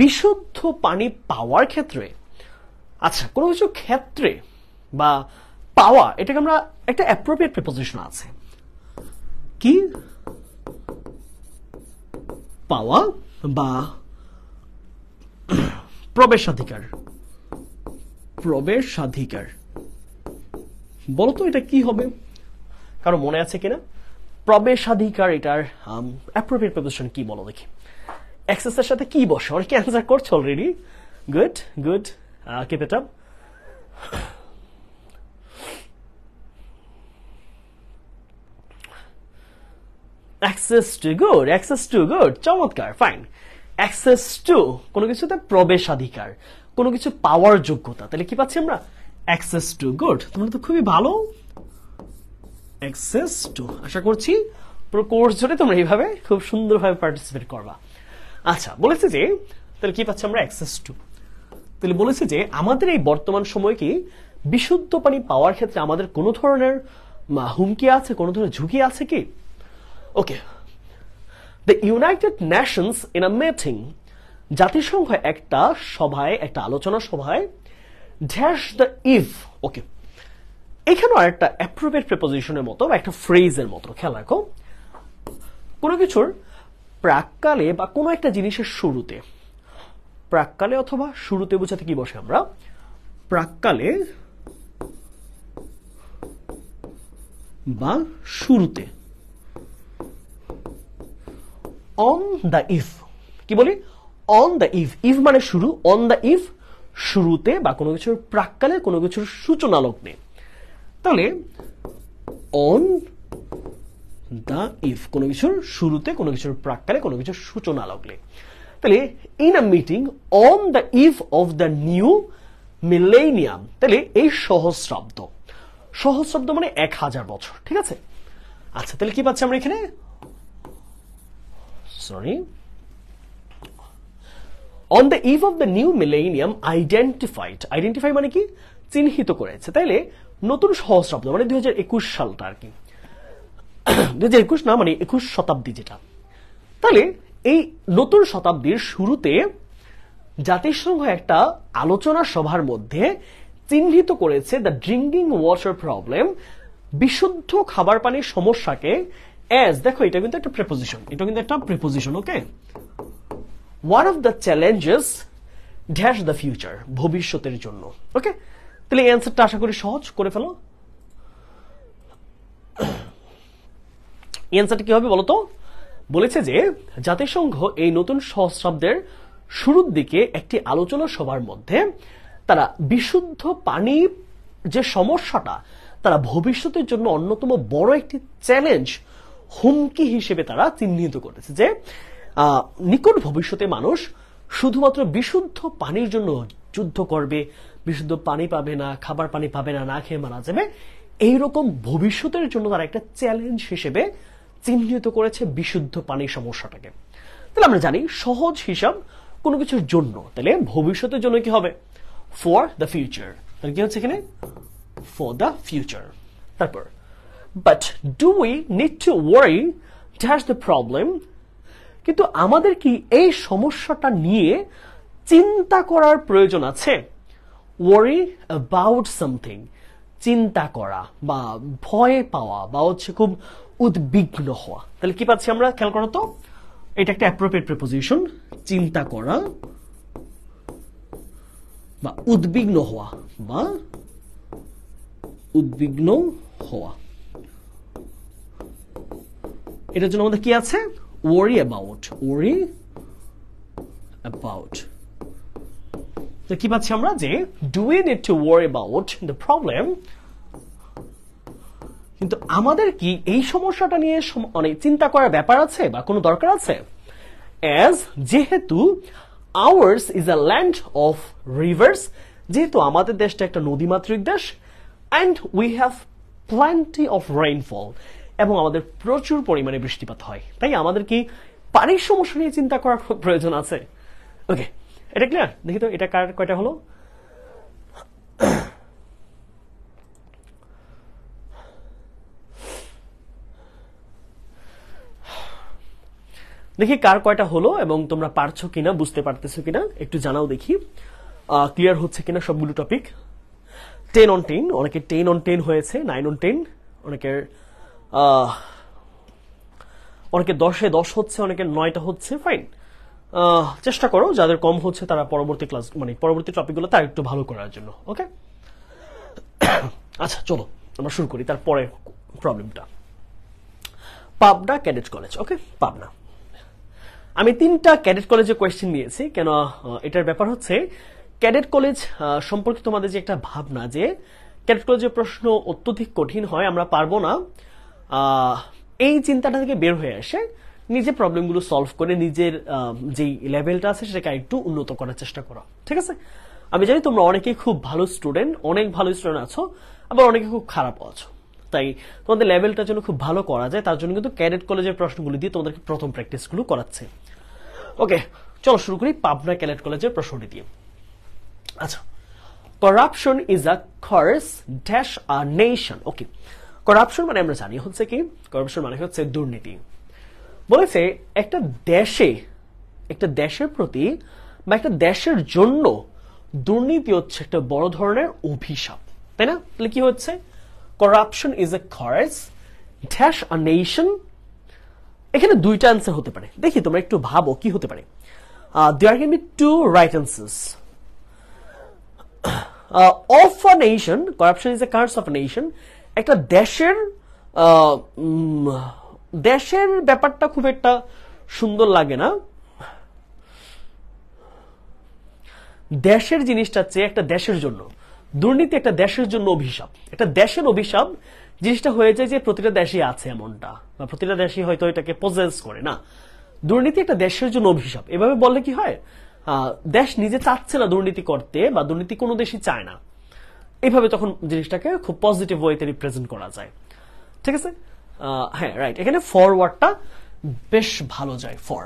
বিশুদ্ধ পানি পাওয়ার ক্ষেত্রে আচ্ছা কোনো কিছু ক্ষেত্রে বা পাওয়া এটাকে আমরা একটা অ্যাপ্রোপ্রিয়েট প্রিপোজিশন আছে কি পাওয়া বা প্রবেশাধিকার প্রবেশাধিকার বলতো এটা কি হবে কারো মনে আছে কিনা প্রবেশাধিকার এটার অ্যাপ্রোপ্রিয়েট প্রিপোজিশন কি বলো দেখি এক্সেসের সাথে কি বসে অনেকে অ্যান্সার করছে already good good Uh, keep it up. Access to good access to good চমৎকার ফাইন অ্যাক্সেস টু কোনো কিছুতে প্রবেশাধিকার কোনো কিছু পাওয়ার যোগ্যতা তাহলে কি পাচ্ছি আমরা অ্যাক্সেস টু গুড তোমরা তো খুবই ভালো অ্যাক্সেস টু আশা করছি পুরো কোর্স জুড়ে তোমরা এইভাবে খুব সুন্দরভাবে পার্টিসিপেট করবা আচ্ছা বলেছি যে তাহলে কি পাচ্ছি আমরা অ্যাক্সেস টু তাহলে বলেছে যে আমাদের এই বর্তমান সময় কি বিশুদ্ধ পানি পাওয়ার ক্ষেত্রে আমাদের কোনো ধরনের হুমকি আছে কোনো ধরনের ঝুঁকি আছে কি okay the United Nations in a meeting জাতিসংঘ একটা সভায় একটা আলোচনা সভায় ড্যাশ দ্য ইভ ওকে এখানেও একটা অ্যাপ্রোপ্রিয়েট প্রেপোজিশনের মতো বা একটা ফ্রেজের মতো খেয়াল রাখো কোনো কিছুর প্রাককালে বা কোনো একটা জিনিসের শুরুতে প্রাককালে অথবা শুরুতে বোঝাতে কি বসে আমরা প্রাককালে বা শুরুতে অন দ্য ইফ কি বলি অন দ্য ইফ ইফ মানে শুরু অন দ্য ইফ শুরুতে বা কোনো কিছুর প্রাককালে কোনো কিছুর সূচনা লগ্নে তাহলে অন দ্য ইফ কোনো কিছুর শুরুতে কোনো কিছুর প্রাককালে কোনো কিছুর সূচনা লগ্নে তাহলে in a meeting on the eve of the new millennium তাহলে এই সহস্রাব্দ সহস্রাব্দ মানে এক হাজার বছর ঠিক আছে আচ্ছা তাহলে কি পাচ্ছি আমরা এখানে sorry on the eve of the new millennium identified identify মানে কি চিহ্নিত করেছে তাইলে নতুন সহস্রাব্দ মানে দুই সালটা আর কি দুই না মানে একুশ শতাব্দী যেটা তাহলে এই নতুন শতাব্দীর শুরুতে জাতিসংঘ একটা আলোচনা সভার মধ্যে চিহ্নিত করেছে দ্য ড্রিঙ্কিং ওয়াটার প্রবলেম বিশুদ্ধ খাবার পানির সমস্যাকে অ্যাজ দেখো এটা কিন্তু একটা প্রেপোজিশন এটা কিন্তু একটা preposition okay one of the challenges dash the future ভবিষ্যতের জন্য ওকে তাহলে অ্যান্সারটা আশা করি সহজ করে ফেলো অ্যান্সারটা কি হবে তো বলেছে যে জাতিসংঘ এই নতুন সহস্রাব্দের শুরুর দিকে একটি আলোচনা সভার মধ্যে তারা বিশুদ্ধ পানি যে সমস্যাটা তারা ভবিষ্যতের জন্য অন্যতম বড় একটি চ্যালেঞ্জ হুমকি হিসেবে তারা চিহ্নিত করেছে যে নিকট ভবিষ্যতে মানুষ শুধুমাত্র বিশুদ্ধ পানির জন্য যুদ্ধ করবে বিশুদ্ধ পানি পাবে না খাবার পানি পাবে না না খেয়ে মারা যাবে এইরকম ভবিষ্যতের জন্য তারা একটা চ্যালেঞ্জ হিসেবে চিহ্নিত করেছে বিশুদ্ধ পানি সমস্যাটাকে তাহলে আমরা জানি সহজ হিসাব কোনো কিছুর জন্য তাহলে ভবিষ্যতের জন্য কি হবে ফর দ্য ফিউচার তাহলে কি হচ্ছে এখানে ফর দ্য ফিউচার তারপর but do we need to worry dash the problem কিন্তু আমাদের কি এই সমস্যাটা নিয়ে চিন্তা করার প্রয়োজন আছে ওয়ারি অ্যাবাউট সামথিং চিন্তা করা বা ভয় পাওয়া বা হচ্ছে খুব উদ্বিগ্ন হওয়া তাহলে কি পাচ্ছি আমরা খেয়াল করো তো এটা একটা অ্যাপ্রোপ্রিয়েট প্রিপোজিশন চিন্তা করা বা উদ্বিগ্ন হওয়া বা উদ্বিগ্ন হওয়া এটার জন্য আমাদের কি আছে ওয়ারি অ্যাবাউট ওয়ারি অ্যাবাউট তো কি পাচ্ছি আমরা যে do you need to worry about the problem কিন্তু আমাদের কি এই সমস্যাটা নিয়ে অনেক মানে চিন্তা করার ব্যাপার আছে বা কোনো দরকার আছে অ্যাজ যেহেতু ours is a land of rivers যেহেতু আমাদের দেশটা একটা নদীমাতৃক দেশ and we have plenty of rainfall এবং আমাদের প্রচুর পরিমাণে বৃষ্টিপাত হয় তাই আমাদের কি পানির সমস্যা নিয়ে চিন্তা করার প্রয়োজন আছে ওকে এটা ক্লিয়ার দেখি তো এটা কার কয়টা হলো দেখি কার কয়টা হলো এবং তোমরা পারছো কিনা বুঝতে পারতেছো কিনা একটু জানাও দেখি ক্লিয়ার হচ্ছে কিনা সবগুলো টপিক টেন অন টেন অনেকের টেন অন টেন হয়েছে নাইন অন টেন অনেকের অনেকে দশে দশ হচ্ছে অনেকের নয়টা হচ্ছে ফাইন চেষ্টা করো যাদের কম হচ্ছে তারা পরবর্তী ক্লাস মানে পরবর্তী টপিকগুলো তার একটু ভালো করার জন্য ওকে আচ্ছা চলো আমরা শুরু করি তারপরে প্রবলেমটা Pabna cadet college okay Pabna আমি তিনটা ক্যাডেট কলেজে কোয়েশ্চেন নিয়েছি কেন এটার ব্যাপার হচ্ছে ক্যাডেট কলেজ সম্পর্কে তোমাদের যে একটা ভাবনা যে ক্যাডেট কলেজের প্রশ্ন অত্যধিক কঠিন হয় আমরা পারবো না এই চিন্তাটা থেকে বের হয়ে আসে নিজে প্রবলেমগুলো সলভ করে নিজের যেই লেভেলটা আছে সেটাকে একটু উন্নত করার চেষ্টা করো ঠিক আছে আমি জানি তোমরা অনেকেই খুব ভালো স্টুডেন্ট অনেক ভালো স্টুডেন্ট আছো আবার অনেকে খুব খারাপ আছো তাই তোমাদের লেভেলটা জন্য খুব ভালো করা যায় তার জন্য কিন্তু ক্যাডেট কলেজের প্রশ্নগুলো দিয়ে তোমাদেরকে প্রথম প্র্যাকটিসগুলো করাচ্ছে ওকে চলো শুরু করি পাবনা ক্যালেট কলেজের প্রশ্নটি দিয়ে আচ্ছা corruption is a curse dash a nation okay corruption মানে আমরা জানি হচ্ছে কি করাপশন মানে হচ্ছে দুর্নীতি বলেছে একটা দেশে একটা দেশের প্রতি বা একটা দেশের জন্য দুর্নীতি হচ্ছে একটা বড় ধরনের অভিশাপ তাই না তাহলে কি হচ্ছে করাপশন ইজ এ খরচ ড্যাশ আ নেশন এখানে দুইটা অ্যান্সার হতে পারে দেখি তোমরা একটু ভাবো কি হতে পারে there can be two right answers of a nation corruption is a curse of nation একটা দেশের uh, দেশের ব্যাপারটা খুব একটা সুন্দর লাগে না দেশের জিনিসটা চেয়ে একটা দেশের জন্য দুর্নীতি একটা দেশের জন্য অভিশাপ একটা দেশের অভিশাপ জিনিসটা হয়ে যায় যে প্রতিটা দেশে আছে এমনটা বা প্রতিটা দেশে হয়তো এটাকে প্রজেন্স করে না দুর্নীতি একটা দেশের জন্য অভিশাপ এভাবে বললে কি হয় দেশ নিজে চাচ্ছে না দুর্নীতি করতে বা দুর্নীতি কোনো দেশই চায় না এইভাবে তখন জিনিসটাকে খুব পজিটিভ ওয়েতে রিপ্রেজেন্ট করা যায় ঠিক আছে হ্যাঁ রাইট এখানে ফরওয়ার্ডটা বেশ ভালো যায় ফর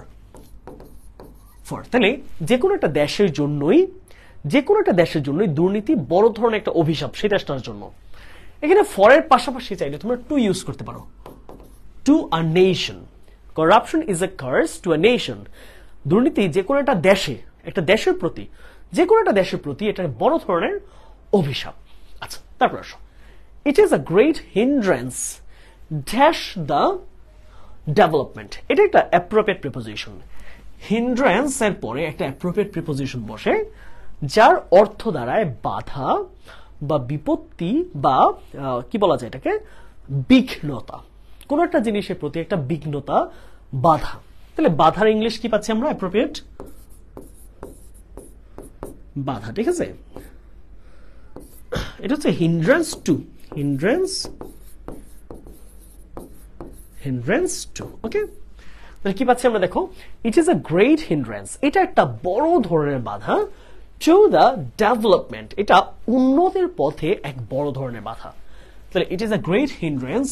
ফর তাহলে যে কোনো একটা দেশের জন্যই যে কোনো একটা দেশের জন্যই দুর্নীতি বড় ধরনের একটা অভিশাপ সেই দেশটার জন্য এখানে ফরের পাশাপাশি চাইলে তোমরা টু ইউজ করতে পারো to a nation corruption is a curse to a nation দুর্নীতি যে কোনো একটা দেশে একটা দেশের প্রতি যে কোনো একটা দেশের প্রতি এটা বড় ধরনের অভিশাপ আচ্ছা তারপর আসো it is a great hindrance dash the development এটা একটা অ্যাপ্রোপ্রিয়েট প্রিপোজিশন হিন্ড্রেন্স এর পরে একটা অ্যাপ্রোপ্রিয়েট প্রিপোজিশন বসে যার অর্থ দ্বারায় বাধা বা বিপত্তি বা কি বলা যায় এটাকে বিঘ্নতা কোনো একটা জিনিসের প্রতি একটা বিঘ্নতা বাধা তাহলে বাধার ইংলিশ কি পাচ্ছি আমরা অ্যাপ্রোপ্রিয়েট বাধা ঠিক আছে এটা হচ্ছে hindrance to hindrance hindrance to okay তাহলে কি পাচ্ছি আমরা দেখো it is a great hindrance এটা একটা বড় ধরনের বাধা টু দ্য ডেভেলপমেন্ট এটা উন্নতির পথে এক বড় ধরনের বাধা তাহলে it is a great hindrance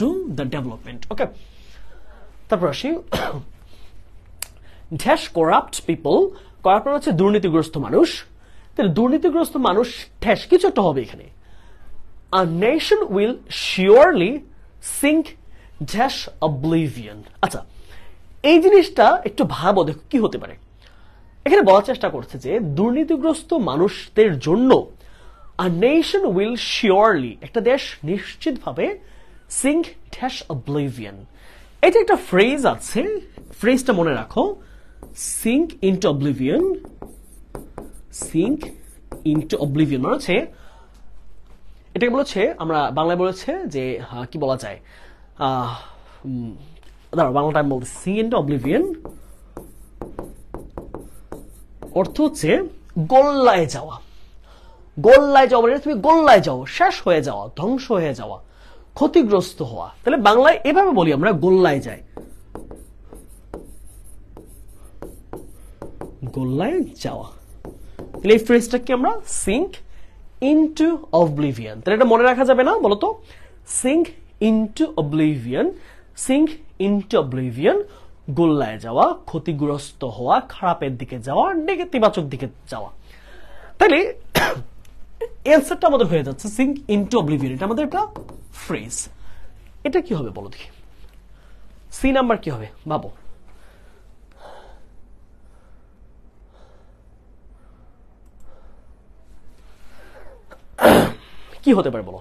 to the development okay তারপর আসি ড্যাশ করাপ্ট পিপল করাপ্ট হচ্ছে দুর্নীতিগ্রস্ত মানুষ তাহলে দুর্নীতিগ্রস্ত মানুষ ঠেস কিছু একটা হবে এখানে a nation will surely sink dash oblivion আচ্ছা এই জিনিসটা একটু ভাবো দেখো কি হতে পারে এখানে বলার চেষ্টা করছে যে দুর্নীতিগ্রস্ত মানুষদের জন্য আ নেশন উইল শিওরলি একটা দেশ নিশ্চিতভাবে সিঙ্ক ঠ্যাস অব্লিভিয়ান এটা একটা ফ্রেজ আছে ফ্রেজটা মনে রাখো sink into oblivion sink into oblivion মানে হচ্ছে এটাকে বলেছে আমরা বাংলায় বলেছে যে কি বলা যায় দাঁড়াও বাংলা টাইম বলতে সিঙ্ক ইন্টু অব্লিভিয়ন অর্থ হচ্ছে গোল্লায় যাওয়া গোল্লায় যাওয়া মানে তুমি গোল্লায় যাও শেষ হয়ে যাওয়া ধ্বংস হয়ে যাওয়া ক্ষতিগ্রস্ত হওয়া তাহলে বাংলায় এভাবে বলি আমরা গোল্লায় যাই গোল্লায় যাওয়া তাহলে এই ফ্রেজটাকে আমরা সিঙ্ক ইনটু অবলিভিয়ান তাহলে এটা মনে রাখা যাবে না বলতো sink into oblivion sink into oblivion গোল্লায় যাওয়া ক্ষতিগ্রস্ত হওয়া খারাপের দিকে যাওয়া নেগেতিবাচক দিকে যাওয়া তাহলে অ্যান্সারটা আমাদের হয়ে যাচ্ছে সিঙ্ক ইনটু অবলিভিয়ন এটা আমাদের একটা ফ্রেজ এটা কি হবে বলো দেখি সি নাম্বার কি হবে ভাবো কি হতে পারে বলো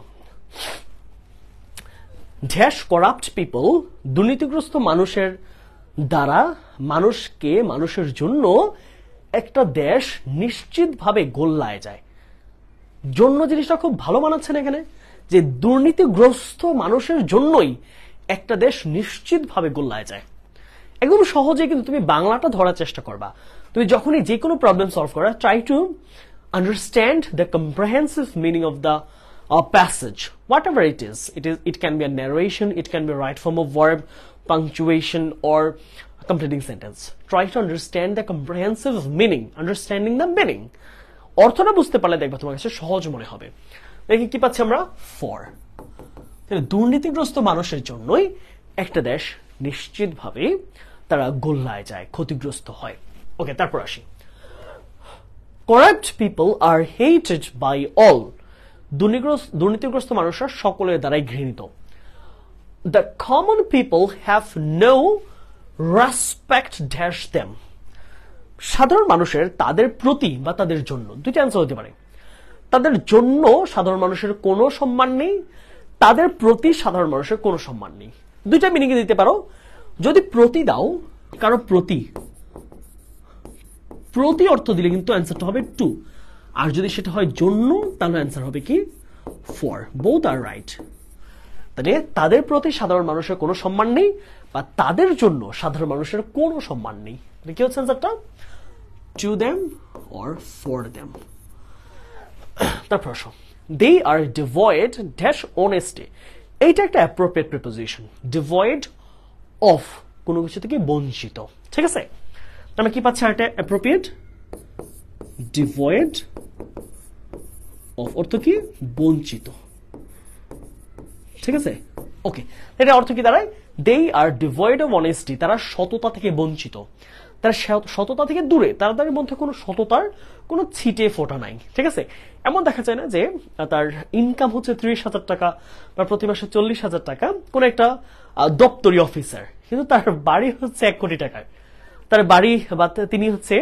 ড্যাশ করাপ্ট পিপল দুর্নীতিগ্রস্ত মানুষের দ্বারা মানুষকে মানুষের জন্য একটা দেশ নিশ্চিতভাবে গোল্লায় যায় জন্য জিনিসটা খুব ভালো মানাচ্ছেন এখানে যে দুর্নীতিগ্রস্ত মানুষের জন্যই একটা দেশ নিশ্চিতভাবে গোল্লায় যায় একদম সহজে কিন্তু তুমি বাংলাটা ধরার চেষ্টা করবা তুমি যখনই যে কোনো প্রবলেম সলভ করা try to understand the comprehensive meaning of the passage whatever it is it is it can be a narration it can be right form of word punctuation or completing sentence. Try to understand the comprehensive meaning, understanding the meaning. অর্থটা বুঝতে পারলে দেখবে তোমার কাছে সহজ মনে হবে দেখি কি পাচ্ছি আমরা ফর দুর্নীতিগ্রস্ত মানুষের জন্যই একটা দেশ নিশ্চিতভাবে তারা গোল্লায় যায় ক্ষতিগ্রস্ত হয় ওকে তারপর আসি corrupt people are hated by all দুর্নীতিগ্রস্ত মানুষরা সকলের দ্বারাই ঘৃণিত the common people have no respect dash them সাধারণ মানুষের তাদের প্রতি বা তাদের জন্য দুইটা অ্যান্সার হতে পারে তাদের জন্য সাধারণ মানুষের কোনো সম্মান নেই তাদের প্রতি সাধারণ মানুষের কোনো সম্মান নেই দুইটা মিনিংয়ে দিতে পারো যদি প্রতি দাও কারো প্রতি প্রতি অর্থ দিলে কিন্তু অ্যান্সারটা হবে টু আর যদি সেটা হয় জন্য তাহলে অ্যান্সার হবে কি ফর বোথ আর রাইট তাহলে তাদের প্রতি সাধারণ মানুষের কোনো সম্মান নেই বা তাদের জন্য সাধারণ মানুষের কোনো সম্মান নেই মানে কি হচ্ছে অ্যান্সারটা to them or for them তারপর প্রশ্ন they are devoid dash honesty এইটা একটা অ্যাপ্রোপ্রিয়েট প্রিপোজিশন ডিভয়েড অফ কোনো কিছু থেকে বঞ্চিত ঠিক আছে আমরা কি পাচ্ছি একটা অ্যাপ্রোপ্রিয়েট ডিভয়েড অফ অর্থ কি বঞ্চিত ঠিক আছে ওকে এটা অর্থ কি দাঁড়ায় they are devoid of honesty তারা সততা থেকে বঞ্চিত তারা সততা থেকে দূরে তারা তাদের মধ্যে কোনো সততার কোনো ছিটে ফোটা নাই ঠিক আছে এমন দেখা যায় না যে তার ইনকাম হচ্ছে ত্রিশ হাজার টাকা বা প্রতি মাসে চল্লিশ হাজার টাকা কোনো একটা দপ্তরি অফিসার কিন্তু তার বাড়ি হচ্ছে এক কোটি টাকার তার বাড়ি বা তিনি হচ্ছে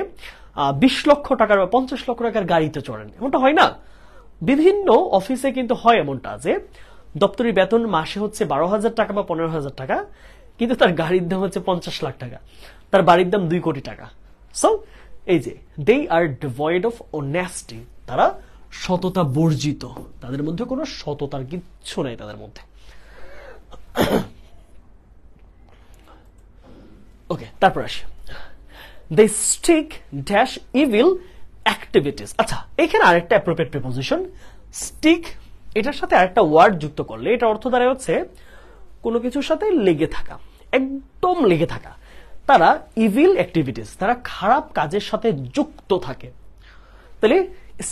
বিশ লক্ষ টাকার বা পঞ্চাশ লক্ষ টাকার গাড়িতে চড়েন এমনটা হয় না বিভিন্ন অফিসে কিন্তু হয় এমনটা যে দপ্তরি বেতন মাসে হচ্ছে বারো হাজার টাকা বা পনেরো হাজার টাকা কিন্তু তার গাড়ির দাম হচ্ছে পঞ্চাশ লাখ টাকা তার বাড়ির দাম দুই কোটি টাকা সো এই যে they are devoid of honesty তারা সততা বর্জিত তাদের মধ্যে কোনো সততার কিচ্ছু নাই তাদের মধ্যে ওকে তারপর আসি they stick dash evil activities আচ্ছা এখানে আরেকটা অ্যাপ্রোপ্রিয়েট প্রিপোজিশন স্টিক এটার সাথে আরেকটা ওয়ার্ড যুক্ত করলে এটা অর্থ দাঁড়ায় হচ্ছে কোনো কিছুর সাথে লেগে থাকা একদম লেগে থাকা তারা ইভিল অ্যাক্টিভিটিস তারা খারাপ কাজের সাথে যুক্ত থাকে তাহলে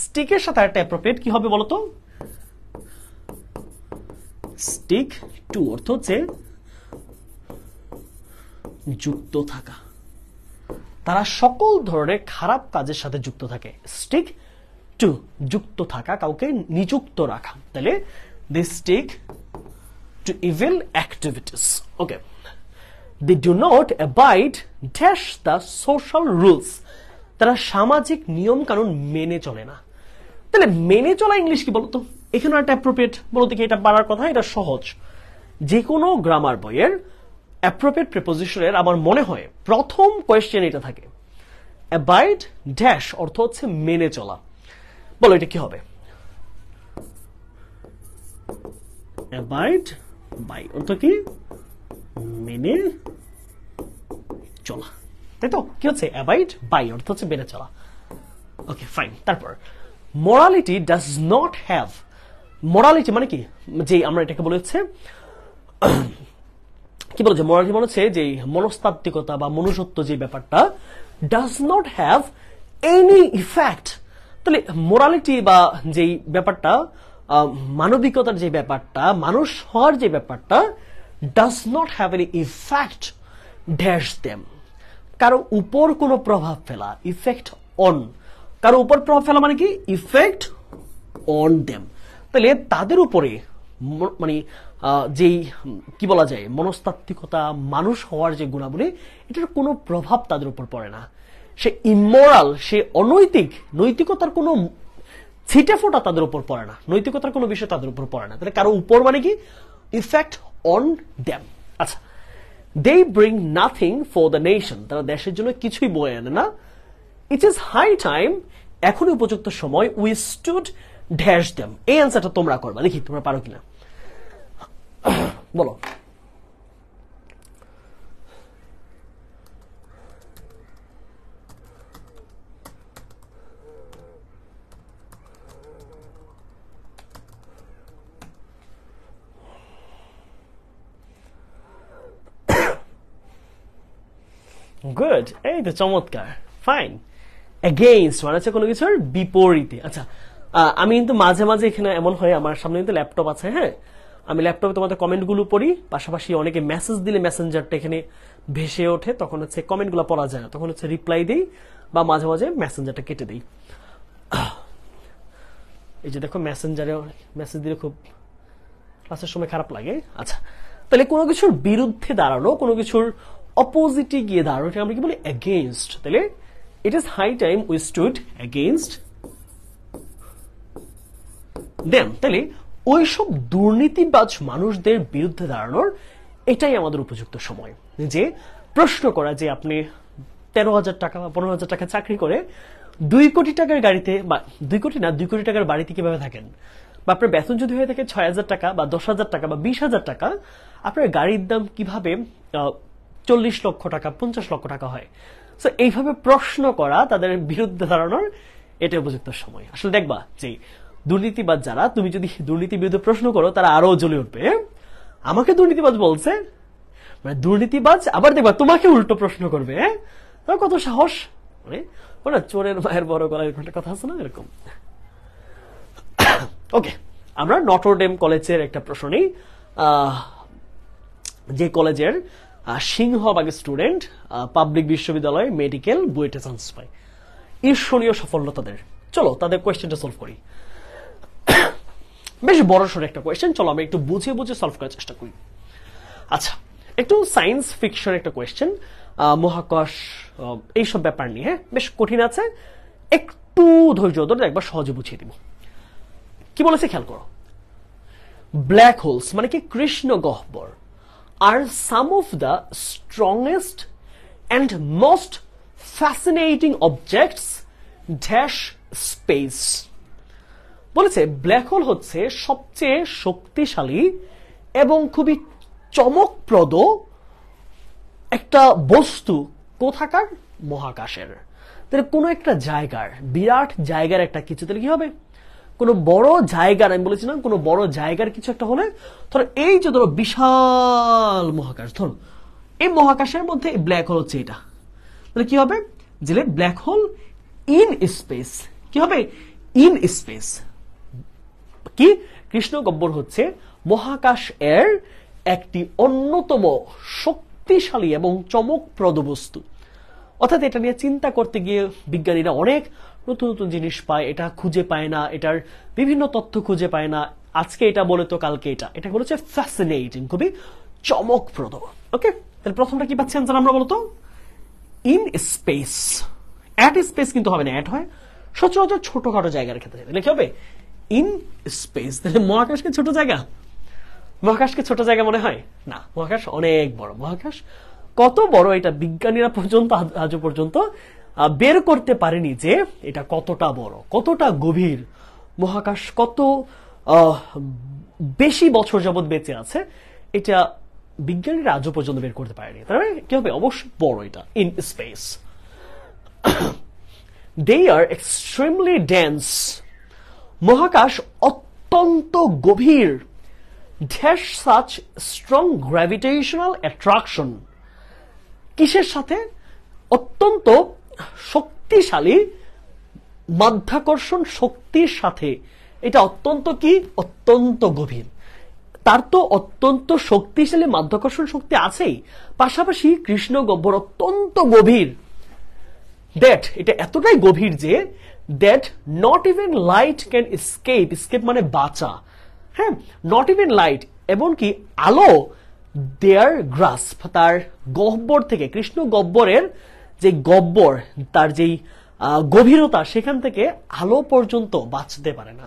স্টিকের সাথে একটা অ্যাপ্রোপ্রিয়েট কি হবে বলতো স্টিক টু অর্থ হচ্ছে যুক্ত থাকা তারা সকল ধরনের খারাপ কাজের সাথে যুক্ত থাকে স্টিক টু যুক্ত থাকা কাউকে নিযুক্ত রাখা তাহলে they stick to evil activities okay they do not abide dash the social rules তারা সামাজিক নিয়ম কানুন মেনে চলে না তাহলে মেনে চলা ইংলিশ কি বলতো এখানে একটা অ্যাপ্রোপ্রিয়েট বলতে কি এটা বাড়ার কথা এটা সহজ যে কোনো গ্রামার বইয়ের অ্যাপ্রোপ্রিয়েট প্রিপোজিশনের আমার মনে হয় প্রথম কোয়েশ্চেন এটা থাকে অ্যাবাইড ড্যাশ অর্থ হচ্ছে মেনে চলা বলো এটা কি হবে অ্যাবাইড বাই অর্থ কি মেনে চলা তাই তো কি হচ্ছে অ্যাবাইড বাই অর্থ হচ্ছে মেনে চলা ওকে ফাইন তারপর morality does not have morality মানে কি যে আমরা এটাকে বলে হচ্ছে *clears throat* কি বলছে মোরালিটি মনে হচ্ছে যে মনস্তাত্ত্বিকতা বা মনুষ্যত্ব যে ব্যাপারটা does not have any effect তাহলে মোরালিটি বা যেই ব্যাপারটা মানবিকতার যে ব্যাপারটা মানুষ হওয়ার যে ব্যাপারটা does not have any effect dash them কারো উপর কোনো প্রভাব ফেলা ইফেক্ট অন কারো উপর প্রভাব ফেলা মানে কি ইফেক্ট অন দেম তাহলে তাদের উপরে মানে যেই কি বলা যায় মনস্তাত্ত্বিকতা মানুষ হওয়ার যে গুণাবলী এটার কোনো প্রভাব তাদের উপর পড়ে না সে ইমোরাল সে অনৈতিক নৈতিকতার কোনো ছিটে ফোটা তাদের উপর পড়ে না নৈতিকতার কোনো বিষয় তাদের উপর পড়ে না তাহলে কারো উপর মানে কি ইফেক্ট অন ড্যাম আচ্ছা they bring nothing for the nation তারা দেশের জন্য কিছুই বয়ে আনে না ইট ইজ হাই টাইম এখনই উপযুক্ত সময় উই স্টুড ঢ্যাস ড্যাম এই অ্যান্সারটা তোমরা করবা দেখি তোমরা পারো কিনা বলো গুড এই তো চমৎকার ফাইন অ্যাগেইনস্ট মানে হচ্ছে কোনো কিছুর বিপরীতে আচ্ছা আমি কিন্তু মাঝে মাঝে এখানে এমন হয় আমার সামনে কিন্তু ল্যাপটপ আছে হ্যাঁ আমি ল্যাপটপে তোমাদের কমেন্টগুলো পড়ি পাশাপাশি অনেকে মেসেজ দিলে মেসেঞ্জারটা এখানে ভেসে ওঠে তখন হচ্ছে কমেন্টগুলো পড়া যায় না তখন হচ্ছে রিপ্লাই দিই বা মাঝে মাঝে মেসেঞ্জারটা কেটে দিই *clears throat* এই যে দেখো মেসেঞ্জারে মেসেজ দিলে খুব ক্লাসের সময় খারাপ লাগে আচ্ছা তাহলে কোনো কিছুর বিরুদ্ধে দাঁড়ানো কোনো কিছুর অপোজিটে গিয়ে দাঁড়ানো এটা আমরা কি বলি এগেনস্ট তাহলে it is high time we stood against then তাহলে ওই সব দুর্নীতিবাজ মানুষদের বিরুদ্ধে দাঁড়ানোর এটাই আমাদের উপযুক্ত সময় যে প্রশ্ন করা যে আপনি তেরো হাজার টাকা বা পনেরো হাজার টাকা চাকরি করে দুই কোটি টাকার গাড়িতে বা দুই কোটি না দুই কোটি টাকার বাড়িতে কিভাবে থাকেন বা আপনার বেতন যদি হয়ে থাকে ছয় হাজার টাকা বা দশ হাজার টাকা বা বিশ হাজার টাকা আপনার গাড়ির দাম কিভাবে চল্লিশ লক্ষ টাকা পঞ্চাশ লক্ষ টাকা হয় সো এইভাবে প্রশ্ন করা তাদের বিরুদ্ধে দাঁড়ানোর এটা উপযুক্ত সময় আসলে দেখবা যে দুর্নীতিবাদ যারা তুমি যদি দুর্নীতির বিরুদ্ধে প্রশ্ন করো তারা আরো জ্বলে উঠবে আমাকে দুর্নীতিবাদ বলছে মানে দুর্নীতিবাজ আবার দেখবা তোমাকে উল্টো প্রশ্ন করবে হ্যাঁ? কত সাহস মানে, মানে চোরের মায়ের বড় গলা কথা আছে না এরকম ওকে *coughs* আমরা নটরডেম কলেজের একটা প্রশ্ন নেই যে কলেজের সিংহভাগ স্টুডেন্ট পাবলিক বিশ্ববিদ্যালয়ে মেডিকেল বুয়েটে চান্স পায় ঈর্ষণীয় সাফল্য তাদের চলো তাদের কোয়েশ্চেনটা সলভ করি *coughs* বেশ বড় সড় একটা কোয়েশ্চেন চলো আমি একটু বুঝে বুঝে সলভ করার চেষ্টা করি আচ্ছা একটু সায়েন্স ফিকশন একটা কোয়েশ্চেন মহাকাশ এইসব ব্যাপার নিয়ে হ্যাঁ বেশ কঠিন আছে একটু ধৈর্য ধরে একবার সহজে বুঝিয়ে দিব কি বলেছে খেয়াল করো ব্ল্যাক হোলস মানে কি কৃষ্ণ গহ্বর are some of the strongest and most fascinating objects dash space বলেছে ব্ল্যাক হোল হচ্ছে সবচেয়ে শক্তিশালী এবং খুবই চমকপ্রদ একটা বস্তু কোথাকার মহাকাশের তাহলে কোনো একটা জায়গার বিরাট জায়গার একটা কিছু তাহলে কি হবে কোনো বড় জায়গার আমি বলেছিলাম কোনো বড় জায়গার কিছু একটা হলে ধরো এই যে ধরো বিশাল মহাকাশ ধরো এই মহাকাশের মধ্যে ব্ল্যাক হোল হচ্ছে এটা তাহলে কি হবে যে ব্ল্যাক হোল ইন স্পেস কি হবে ইন স্পেস কি কৃষ্ণ গব্বর হচ্ছে মহাকাশ এর একটি অন্যতম শক্তিশালী এবং চমকপ্রদ বস্তু অর্থাৎ এটা নিয়ে চিন্তা করতে গিয়ে বিজ্ঞানীরা অনেক নতুন নতুন জিনিস পায় এটা খুঁজে পায় না এটার বিভিন্ন তথ্য খুঁজে পায় না আজকে এটা বলে তো কালকে এটা এটা হচ্ছে ফ্যাসিনেটিং খুবই চমকপ্রদ ওকে তাহলে প্রথমটা কি পাচ্ছি অ্যান্সার আমরা বলতো ইন স্পেস অ্যাট স্পেস কিন্তু হবে না অ্যাট হয় সচরাচর ছোটখাটো জায়গার ক্ষেত্রে তাহলে কি হবে ইন স্পেস তাহলে মহাকাশকে ছোট জায়গা মহাকাশকে ছোট জায়গা মনে হয় না মহাকাশ অনেক বড় মহাকাশ কত বড় এটা বিজ্ঞানীরা পর্যন্ত আজও পর্যন্ত বের করতে পারেনি যে এটা কতটা বড় কতটা গভীর মহাকাশ কত বেশি বছর যাবৎ বেঁচে আছে এটা বিজ্ঞানীরা আজও পর্যন্ত বের করতে পারেনি তার মানে কি হবে অবশ্যই বড় এটা in space they are extremely dense মহাকাশ অত্যন্ত গভীর dash such strong gravitational attraction কিসের সাথে অত্যন্ত শক্তিশালী মাধ্যাকর্ষণ শক্তির সাথে এটা অত্যন্ত কি অত্যন্ত গভীর তার তো অত্যন্ত শক্তিশালী মাধ্যাকর্ষণ শক্তি আছেই পাশাপাশি কৃষ্ণ গব্বর অত্যন্ত গভীর দ্যাট এটা এতটাই গভীর যে that not even light can escape escape মানে বাঁচা হ্যাঁ নট ইভেন লাইট এমনকি আলো দেয়ার গ্রাস তার গহ্বর থেকে কৃষ্ণ গহ্বরের যে গব্বর তার যেই গভীরতা সেখান থেকে আলো পর্যন্ত বাঁচতে পারে না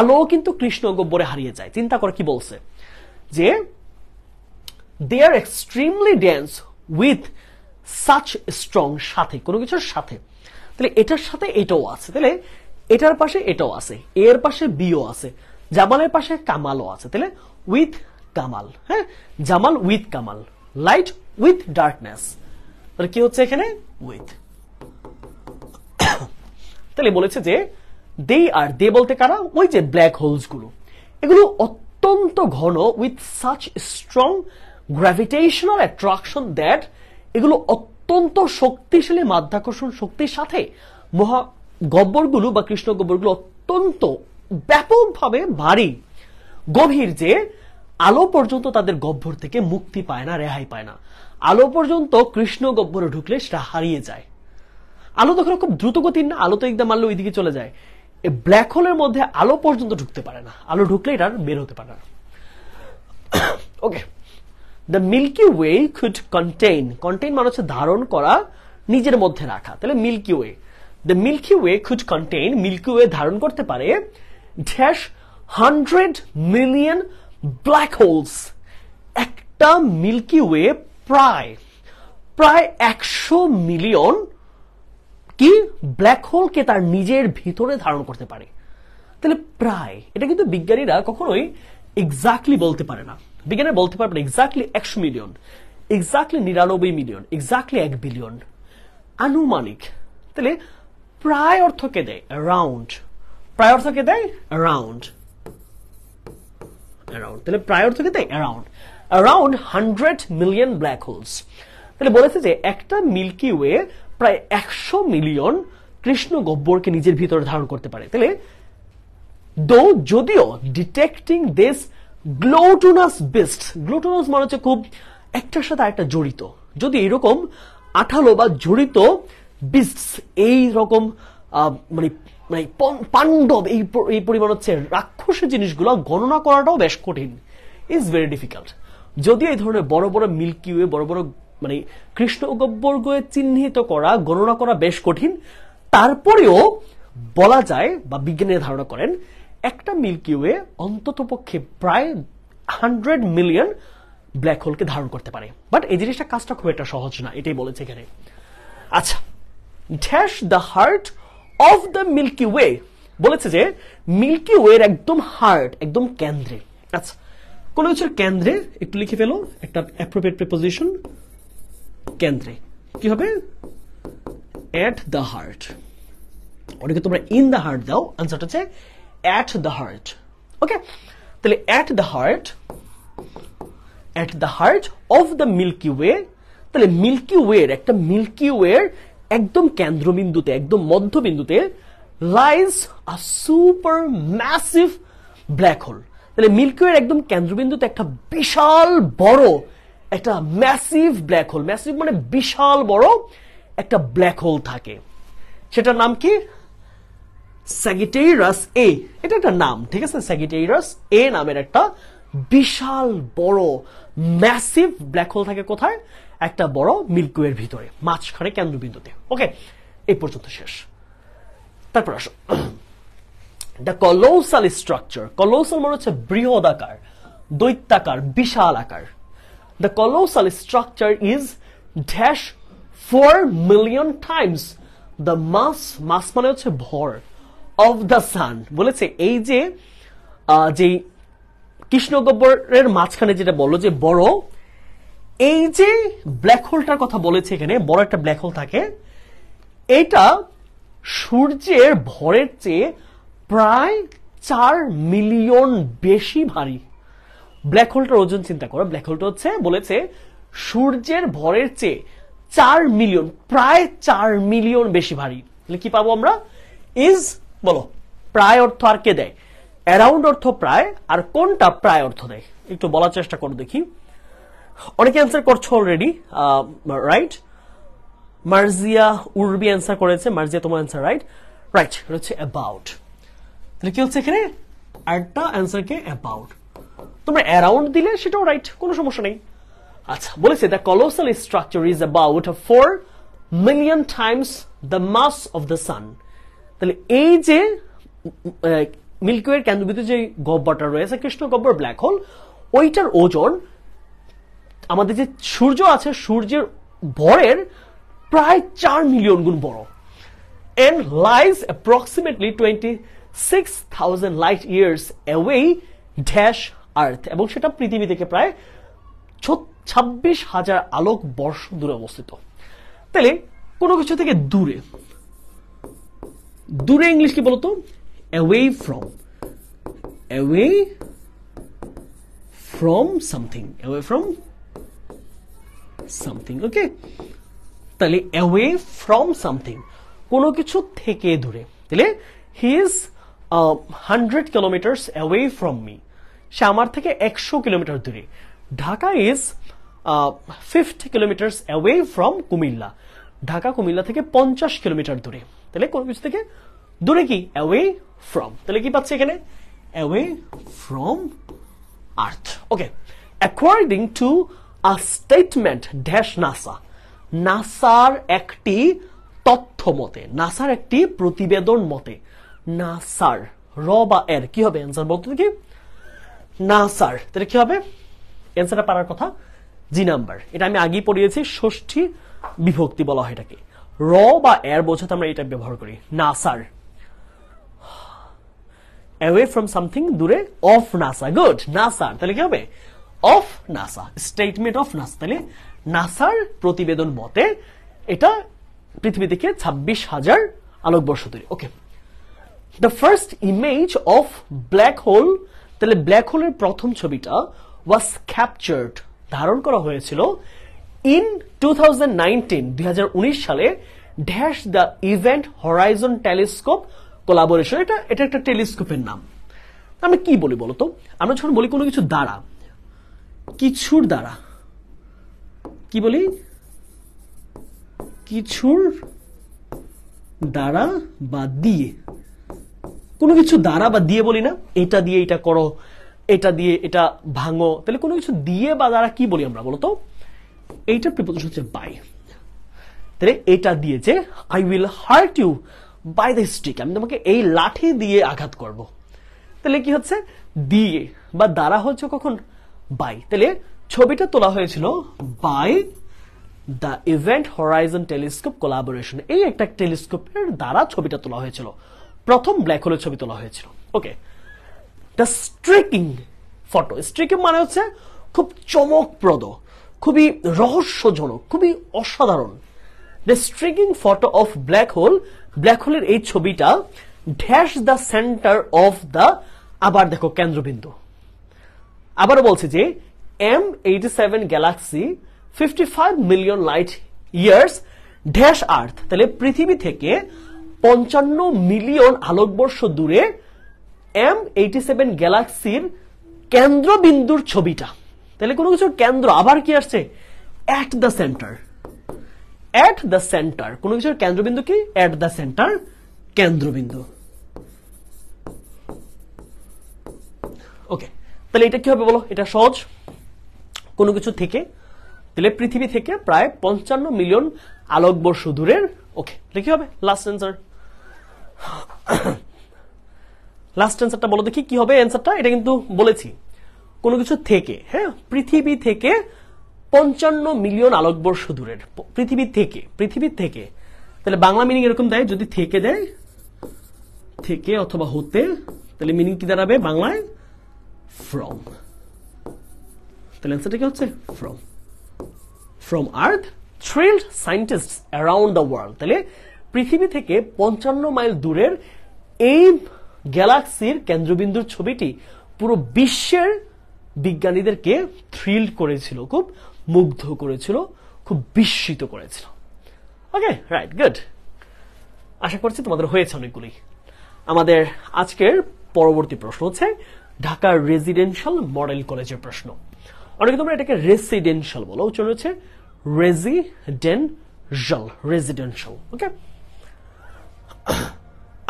আলো কিন্তু কৃষ্ণ গব্বরে হারিয়ে যায় চিন্তা করে কি বলছে যে they are extremely dense with such strong সাথে কোনো কিছুর সাথে তাহলে এটার সাথে এটাও আছে তাহলে এটার পাশে এটাও আছে এর পাশে বিও আছে জামালের পাশে কামালও আছে তাহলে উইথ কামাল হ্যাঁ Jamal with Kamal light with darkness তাহলে কি হচ্ছে এখানে উইথ তাহলে বলেছে যে দে আর দে বলতে কারা ওই যে ব্ল্যাক হোলস গুলো এগুলো অত্যন্ত ঘন with such strong gravitational attraction that এগুলো অত্যন্ত শক্তিশালী মাধ্যাকর্ষণ শক্তির সাথে মহা গব্বরগুলো বা কৃষ্ণ গব্বরগুলো অত্যন্ত ব্যাপকভাবে ভারী গভীর যে আলো পর্যন্ত তাদের গহ্বর থেকে মুক্তি পায় না রেহাই পায় না আলো পর্যন্ত কৃষ্ণ গব্বরে ঢুকলে সেটা হারিয়ে যায় আলো তখন খুব দ্রুত গতির না আলো তো একদম মারলে ওইদিকে চলে যায় এই ব্ল্যাক হোলের মধ্যে আলো পর্যন্ত ঢুকতে পারে না আলো ঢুকলে এটা বের হতে পারে না okay the Milky Way could contain contain মানে হচ্ছে ধারণ করা নিজের মধ্যে রাখা তাহলে Milky Way the Milky Way could contain Milky Way ধারণ করতে পারে dash hundred million black holes একটা মিল্কি ওয়ে প্রায় প্রায় একশো মিলিয়ন কি ব্ল্যাক হোলকে তার নিজের ভিতরে ধারণ করতে পারে তাহলে প্রায় এটা কিন্তু বিজ্ঞানীরা কখনোই এক্সাক্টলি বলতে পারে না বিজ্ঞানের বলতে পারবে এক্সাক্টলি একশো মিলিয়ন এক্সাক্টলি নিরানব্বই মিলিয়ন এক্সাক্টলি এক বিলিয়ন আনুমানিক তাহলে প্রায় অর্থকে দেয় রাউন্ড প্রায় অর্থকে দেয় রাউন্ড তাহলে প্রায় অর্থকে দেয় around around hundred million black holes তাহলে বলেছে যে একটা মিল্কি ওয়ে প্রায় একশো মিলিয়ন কৃষ্ণ গহ্বরকে নিজের ভিতরে ধারণ করতে পারে তাহলে দো যদিও detecting this gluttonous beast gluttonous মানে হচ্ছে খুব একটার সাথে একটা জড়িত যদি এরকম আঠালো বা জড়িত বিস্টস এই রকম মানে মানে পাণ্ডব এই পরিমাণ হচ্ছে রাক্ষসের জিনিসগুলো গণনা করাটাও বেশ কঠিন ইজ ভেরি ডিফিকাল্ট যদি এই ধরনের বড় বড় মিল্কি ওয়ে বড় বড় মানে কৃষ্ণ গহ্বরকে চিহ্নিত করা গণনা করা বেশ কঠিন তারপরেও বলা যায় বা বিজ্ঞানীরা ধারণা করেন একটা মিল্কি ওয়ে অন্ততপক্ষে প্রায় হান্ড্রেড মিলিয়ন ব্ল্যাক হোলকে ধারণ করতে পারে বাট এই জিনিসটা কাজটা খুব একটা সহজ না এটাই বলেছে এখানে আচ্ছা dash the heart of the Milky Way বলেছে যে মিল্কি ওয়ের একদম হার্ট একদম কেন্দ্রে আচ্ছা কোনো কিছুর কেন্দ্রে একটু লিখে ফেলো একটা অ্যাপ্রোপ্রিয়েট প্রিপোজিশন কেন্দ্রে কি হবে অ্যাট দ্য হার্ট অনেকে তোমরা ইন দ্য হার্ট দাও আনসারটা হচ্ছে অ্যাট দ্য হার্ট ওকে তাহলে at the heart at the heart of the Milky Way তাহলে মিল্কি ওয়ের একটা মিল্কি ওয়ের একদম কেন্দ্রবিন্দুতে একদম মধ্যবিন্দুতে lies a super massive black hole তাহলে মিল্কিওয়ের একদম কেন্দ্রবিন্দুতে একটা বিশাল বড় একটা ম্যাসিভ ব্ল্যাক হোল ম্যাসিভ মানে বিশাল বড় একটা ব্ল্যাক হোল থাকে সেটার নাম কি স্যাগিটেইরাস এ এটা একটা নাম ঠিক আছে স্যাগিটেইরাস এ নামের একটা বিশাল বড় ম্যাসিভ ব্ল্যাক হোল থাকে কোথায় একটা বড় মিল্কওয়ের ভিতরে মাঝখানে কেন্দ্রবিন্দুতে ওকে এই পর্যন্ত শেষ তারপর আসো দ্য কলোসাল স্ট্রাকচার কলোসাল মানে হচ্ছে আকার দৈত্যাকার বিশাল আকার the colossal structure is dash four million times the mass mass মানে হচ্ছে ভর অফ দ্য সান বলেছে এই যে যে কৃষ্ণগব্বরের মাঝখানে যেটা বললো যে বড় এই যে ব্ল্যাক হোলটার কথা বলেছে এখানে বড় একটা ব্ল্যাক হোল থাকে এটা সূর্যের ভরের চেয়ে প্রায় চার মিলিয়ন বেশি ভারী ব্ল্যাক হোলটার ওজন চিন্তা করো ব্ল্যাক হোলটা হচ্ছে বলেছে সূর্যের ভরের চেয়ে চার মিলিয়ন প্রায় চার মিলিয়ন বেশি ভারী তাহলে কি পাবো আমরা ইজ বলো প্রায় অর্থ আর কে দেয় অ্যারাউন্ড অর্থ প্রায় আর কোনটা প্রায় অর্থ দেয় একটু বলার চেষ্টা করো দেখি অনেকে অ্যান্সার করছো already right Marzia Urbi answer করেছে মার্জিয়া তোমার অ্যান্সার রাইট রাইট হচ্ছে অ্যাবাউট তাহলে কি হচ্ছে এখানে আটটা অ্যান্সারকে অ্যাবাউট তোমরা অ্যারাউন্ড দিলে সেটাও রাইট কোনো সমস্যা নেই আচ্ছা বলেছে the colossal structure is about four million times the mass of the sun তাহলে এই যে মিল্কওয়ের কেন্দ্রবিন্দু যে গব্বরটা রয়েছে কৃষ্ণ গব্বর ব্ল্যাক হোল ওইটার ওজন আমাদের যে সূর্য আছে সূর্যের ভরের প্রায় চার মিলিয়ন গুণ বড় and lies approximately twenty 6,000 light years away dash earth এবং সেটা পৃথিবী থেকে প্রায় 26000 আলোক বর্ষ দূরে অবস্থিত তাহলে কোনো কিছু থেকে দূরে দূরে ইংলিশ কি বলতো away from away from something away from something okay তাহলে away from something কোনো কিছু থেকে দূরে তাহলে he is hundred kilometres away from me সে আমার থেকে একশো কিলোমিটার দূরে Dhaka is fifty kilometres away from Comilla Dhaka Comilla থেকে পঞ্চাশ কিলোমিটার দূরে তাহলে কোনো কিছু থেকে দূরে কি অ্যাওয়ে ফ্রম তাহলে কি পাচ্ছি এখানে away from earth okay according to a statement dash NASA নাসার একটি তথ্য মতে নাসার একটি প্রতিবেদন মতে না সার র বা এর কি হবে অ্যান্সার বলতো কি না সার তাহলে কি হবে অ্যান্সারটা পারার কথা জি নাম্বার এটা আমি আগেই পড়িয়েছি ষষ্ঠী বিভক্তি বলা হয় এটাকে র বা এর বোঝাতে আমরা এটা ব্যবহার করি না সার অ্যাওয়ে ফ্রম সামথিং দূরে অফ নাসা গুড নাসা তাহলে কি হবে of NASA statement of NASA তাহলে নাসার প্রতিবেদন মতে এটা পৃথিবী থেকে ছাব্বিশ হাজার আলোকবর্ষ দূরে okay the first image of black hole তাহলে ব্ল্যাক হোলের প্রথম ছবিটা ওয়াজ ক্যাপচার্ড ধারণ করা হয়েছিল ইন টু সালে dash the event horizon telescope collaboration এটা এটা একটা টেলিস্কোপের নাম আমরা কি বলি বলতো আমরা যখন বলি কোনো কিছু দ্বারা কিছুর দ্বারা কি বলি কিছুর দ্বারা বা দিয়ে কোনো কিছু দ্বারা বা দিয়ে বলি না এটা দিয়ে এটা করো এটা দিয়ে এটা ভাঙো তাহলে কোনো কিছু দিয়ে বা দ্বারা কি বলি আমরা বলতো এইটা প্রিপোজিশন হচ্ছে বাই তাহলে এটা দিয়ে যে I will hurt you by the stick আমি তোমাকে এই লাঠি দিয়ে আঘাত করব তাহলে কি হচ্ছে দিয়ে বা দ্বারা হচ্ছে কখন বাই তাহলে ছবিটা তোলা হয়েছিল by the event horizon telescope collaboration এই একটা টেলিস্কোপের দ্বারা ছবিটা তোলা হয়েছিল প্রথম ব্ল্যাক হোলের ছবি তোলা হয়েছিল ওকে দ্য স্ট্রিকিং ফটো স্ট্রিকিং মানে হচ্ছে খুব চমকপ্রদ খুবই রহস্যজনক খুবই অসাধারণ the striking photo of black hole black হোলের এই ছবিটা dash the centre of the আবার দেখো কেন্দ্রবিন্দু আবারও বলছে যে M eighty seven galaxy fifty five million light years dash earth তাহলে পৃথিবী থেকে পঞ্চান্ন মিলিয়ন আলোকবর্ষ দূরে এম এইটি সেভেন গ্যালাক্সির কেন্দ্রবিন্দুর ছবিটা তাহলে কোনো কিছুর কেন্দ্র আবার কি আসছে at the centre at the centre কোনো কিছুর কেন্দ্রবিন্দু কি অ্যাট দ্য সেন্টার কেন্দ্রবিন্দু ওকে তাহলে এটা কি হবে বলো এটা সহজ কোনো কিছু থেকে তাহলে পৃথিবী থেকে প্রায় পঞ্চান্ন মিলিয়ন আলোকবর্ষ দূরের ওকে এটা কি হবে লাস্ট অ্যান্সার লাস্ট অ্যান্সারটা বলো দেখি কি হবে অ্যান্সারটা এটা কিন্তু বলেছি কোনো কিছু থেকে হ্যাঁ পৃথিবী থেকে পঞ্চান্ন মিলিয়ন আলোকবর্ষ দূরের পৃথিবী থেকে পৃথিবীর থেকে তাহলে বাংলা মিনিং এরকম দেয় যদি থেকে দেয় থেকে অথবা হতে তাহলে মিনিং কি দাঁড়াবে বাংলায় ফ্রম তাহলে অ্যান্সারটা কি হচ্ছে from from earth thrilled scientist around the world তাহলে পৃথিবী থেকে পঞ্চান্ন মাইল দূরের এই গ্যালাক্সির কেন্দ্রবিন্দুর ছবিটি পুরো বিশ্বের বিজ্ঞানীদেরকে থ্রিল করেছিল খুব মুগ্ধ করেছিল খুব বিস্মিত করেছিল ওকে রাইট গুড আশা করছি তোমাদের হয়েছে অনেকগুলি আমাদের আজকের পরবর্তী প্রশ্ন হচ্ছে ঢাকার রেজিডেন্সিয়াল মডেল কলেজের প্রশ্ন অনেকে তোমরা এটাকে রেসিডেন্সিয়াল বলো উচ্চারণ হচ্ছে রেজিডেন্সিয়াল রেজিডেন্সিয়াল ওকে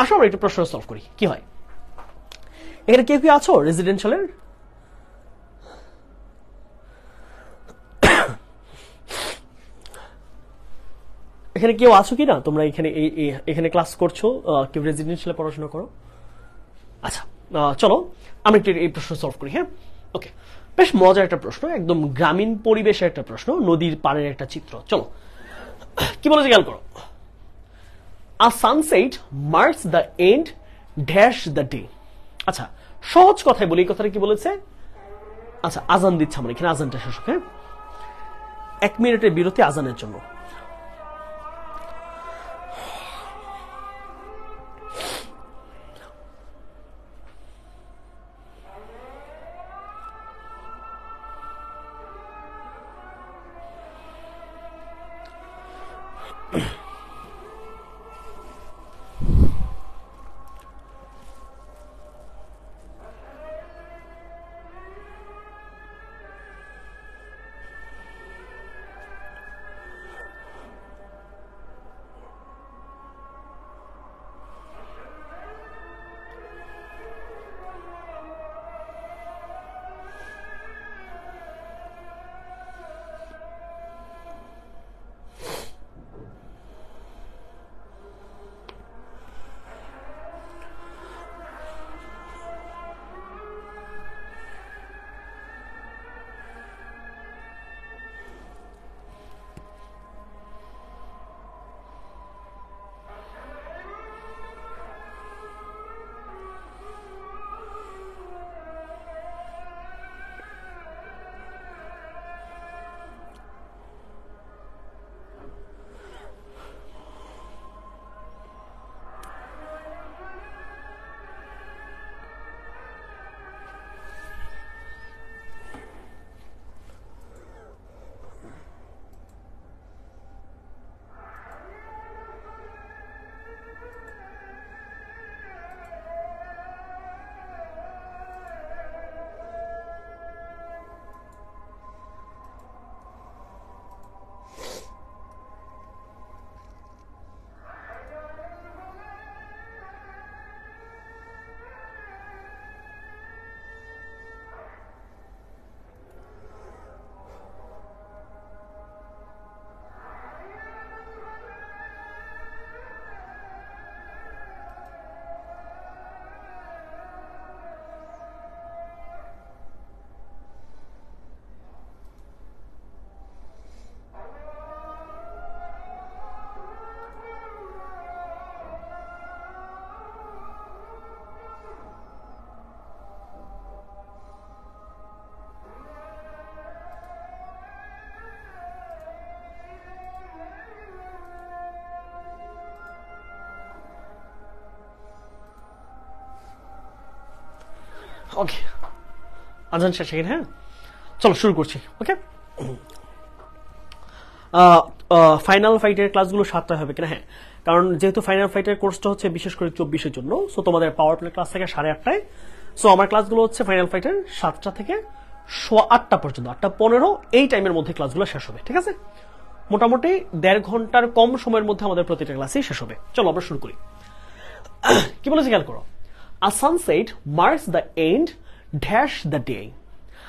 আসো আমরা একটু প্রশ্ন সলভ করি কি হয় এখানে কেউ কি আছো রেজিডেন্সিয়ালের এখানে কেউ আছো কি না তোমরা এখানে এখানে ক্লাস করছো কেউ রেজিডেন্সিয়ালে পড়াশোনা করো আচ্ছা চলো আমি একটু এই প্রশ্ন সলভ করি হ্যাঁ ওকে বেশ মজার একটা প্রশ্ন একদম গ্রামীণ পরিবেশের একটা প্রশ্ন নদীর পাড়ের একটা চিত্র চলো কি বলেছে খেয়াল করো a sunset marks the end dash the day আচ্ছা সহজ কথায় বলি এই কথাটা কি বলেছে আচ্ছা আজান দিচ্ছে আমরা এখানে আজানটা শেষ হ্যাঁ এক মিনিটের বিরতি আজানের জন্য ওকে আজান শেষ হ্যাঁ চলো শুরু করছি ওকে ফাইনাল ফাইটের ক্লাসগুলো সাতটায় হবে কিনা হ্যাঁ কারণ যেহেতু ফাইনাল ফাইটের কোর্সটা হচ্ছে বিশেষ করে চব্বিশের জন্য সো তোমাদের পাওয়ার প্লে ক্লাস থেকে সাড়ে আটটায় সো আমার ক্লাসগুলো হচ্ছে ফাইনাল ফাইটের সাতটা থেকে সোয়া আটটা পর্যন্ত আটটা পনেরো এই টাইমের মধ্যে ক্লাসগুলো শেষ হবে ঠিক আছে মোটামুটি দেড় ঘন্টার কম সময়ের মধ্যে আমাদের প্রতিটা ক্লাসই শেষ হবে চলো আমরা শুরু করি *clears throat* কি বলেছি খেয়াল করো a sunset marks the end dash the day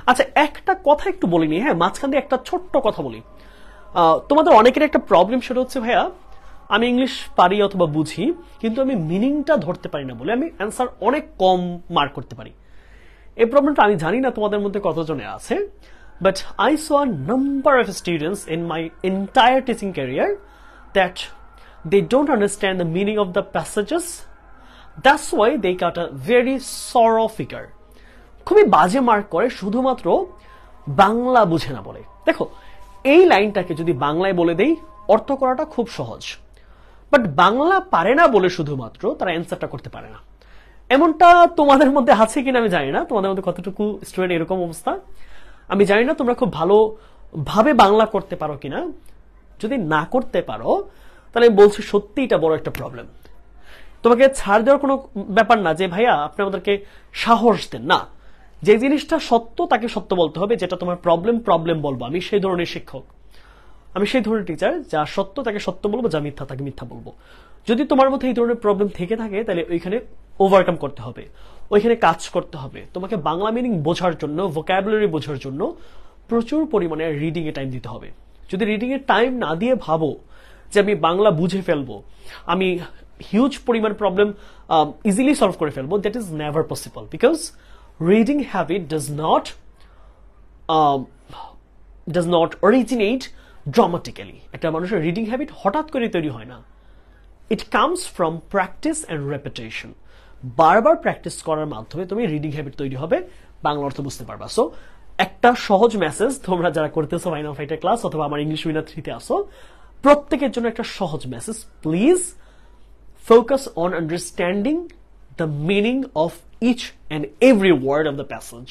আচ্ছা একটা কথা একটু বলিনি হ্যাঁ মাঝখান দিয়ে একটা ছোট্ট কথা বলি তোমাদের অনেকের একটা প্রবলেম সেটা হচ্ছে ভাইয়া আমি ইংলিশ পারি অথবা বুঝি কিন্তু আমি মিনিংটা ধরতে পারি না বলে আমি অ্যান্সার অনেক কম মার্ক করতে পারি এই প্রবলেমটা আমি জানি না তোমাদের মধ্যে কতজনে আছে but I saw a number of students in my entire teaching career that they don't understand the meaning of the passages that's why they cut a very sorry figure খুবই বাজে মার্ক করে শুধুমাত্র বাংলা বুঝে না বলে দেখো এই লাইনটাকে যদি বাংলায় বলে দেই অর্থ করাটা খুব সহজ বাট বাংলা পারে না বলে শুধুমাত্র তারা অ্যান্সারটা করতে পারে না এমনটা তোমাদের মধ্যে আছে কিনা আমি জানি না তোমাদের মধ্যে কতটুকু স্টুডেন্ট এরকম অবস্থা আমি জানি না তোমরা খুব ভালোভাবে বাংলা করতে পারো কিনা যদি না করতে পারো তাহলে বলছি সত্যি এটা বড় একটা প্রবলেম তোমাকে ছাড় দেওয়ার কোনো ব্যাপার না যে ভাইয়া আপনি আমাদেরকে সাহস দেন না যে জিনিসটা সত্য তাকে সত্য বলতে হবে যেটা তোমার প্রবলেম প্রবলেম বলবো আমি সেই ধরনের শিক্ষক আমি সেই ধরনের টিচার যা সত্য তাকে সত্য বলবো যা মিথ্যা তাকে মিথ্যা বলবো যদি তোমার মধ্যে এই ধরনের প্রবলেম থেকে থাকে তাহলে ওইখানে ওভারকাম করতে হবে ওইখানে কাজ করতে হবে তোমাকে বাংলা মিনিং বোঝার জন্য ভোক্যাবুলারি বোঝার জন্য প্রচুর পরিমাণে রিডিংয়ে টাইম দিতে হবে যদি রিডিংয়ের টাইম না দিয়ে ভাবো যে আমি বাংলা বুঝে ফেলবো আমি হিউজ পরিমাণ প্রবলেম ইজিলি সলভ করে ফেলবো that is never possible because reading habit does not does not originate dramatically একটা মানুষের রিডিং হ্যাবিট হঠাৎ করে তৈরি হয় না it comes from practice and repetition বারবার প্র্যাকটিস করার মাধ্যমে তুমি রিডিং হ্যাবিট তৈরি হবে বাংলা অর্থ বুঝতে পারবা সো একটা সহজ মেসেজ তোমরা যারা করতেছো মাইন অফ ক্লাস অথবা আমার ইংলিশ উইনার থ্রিতে আসো প্রত্যেকের জন্য একটা সহজ message please focus on understanding the meaning of each and every word of the passage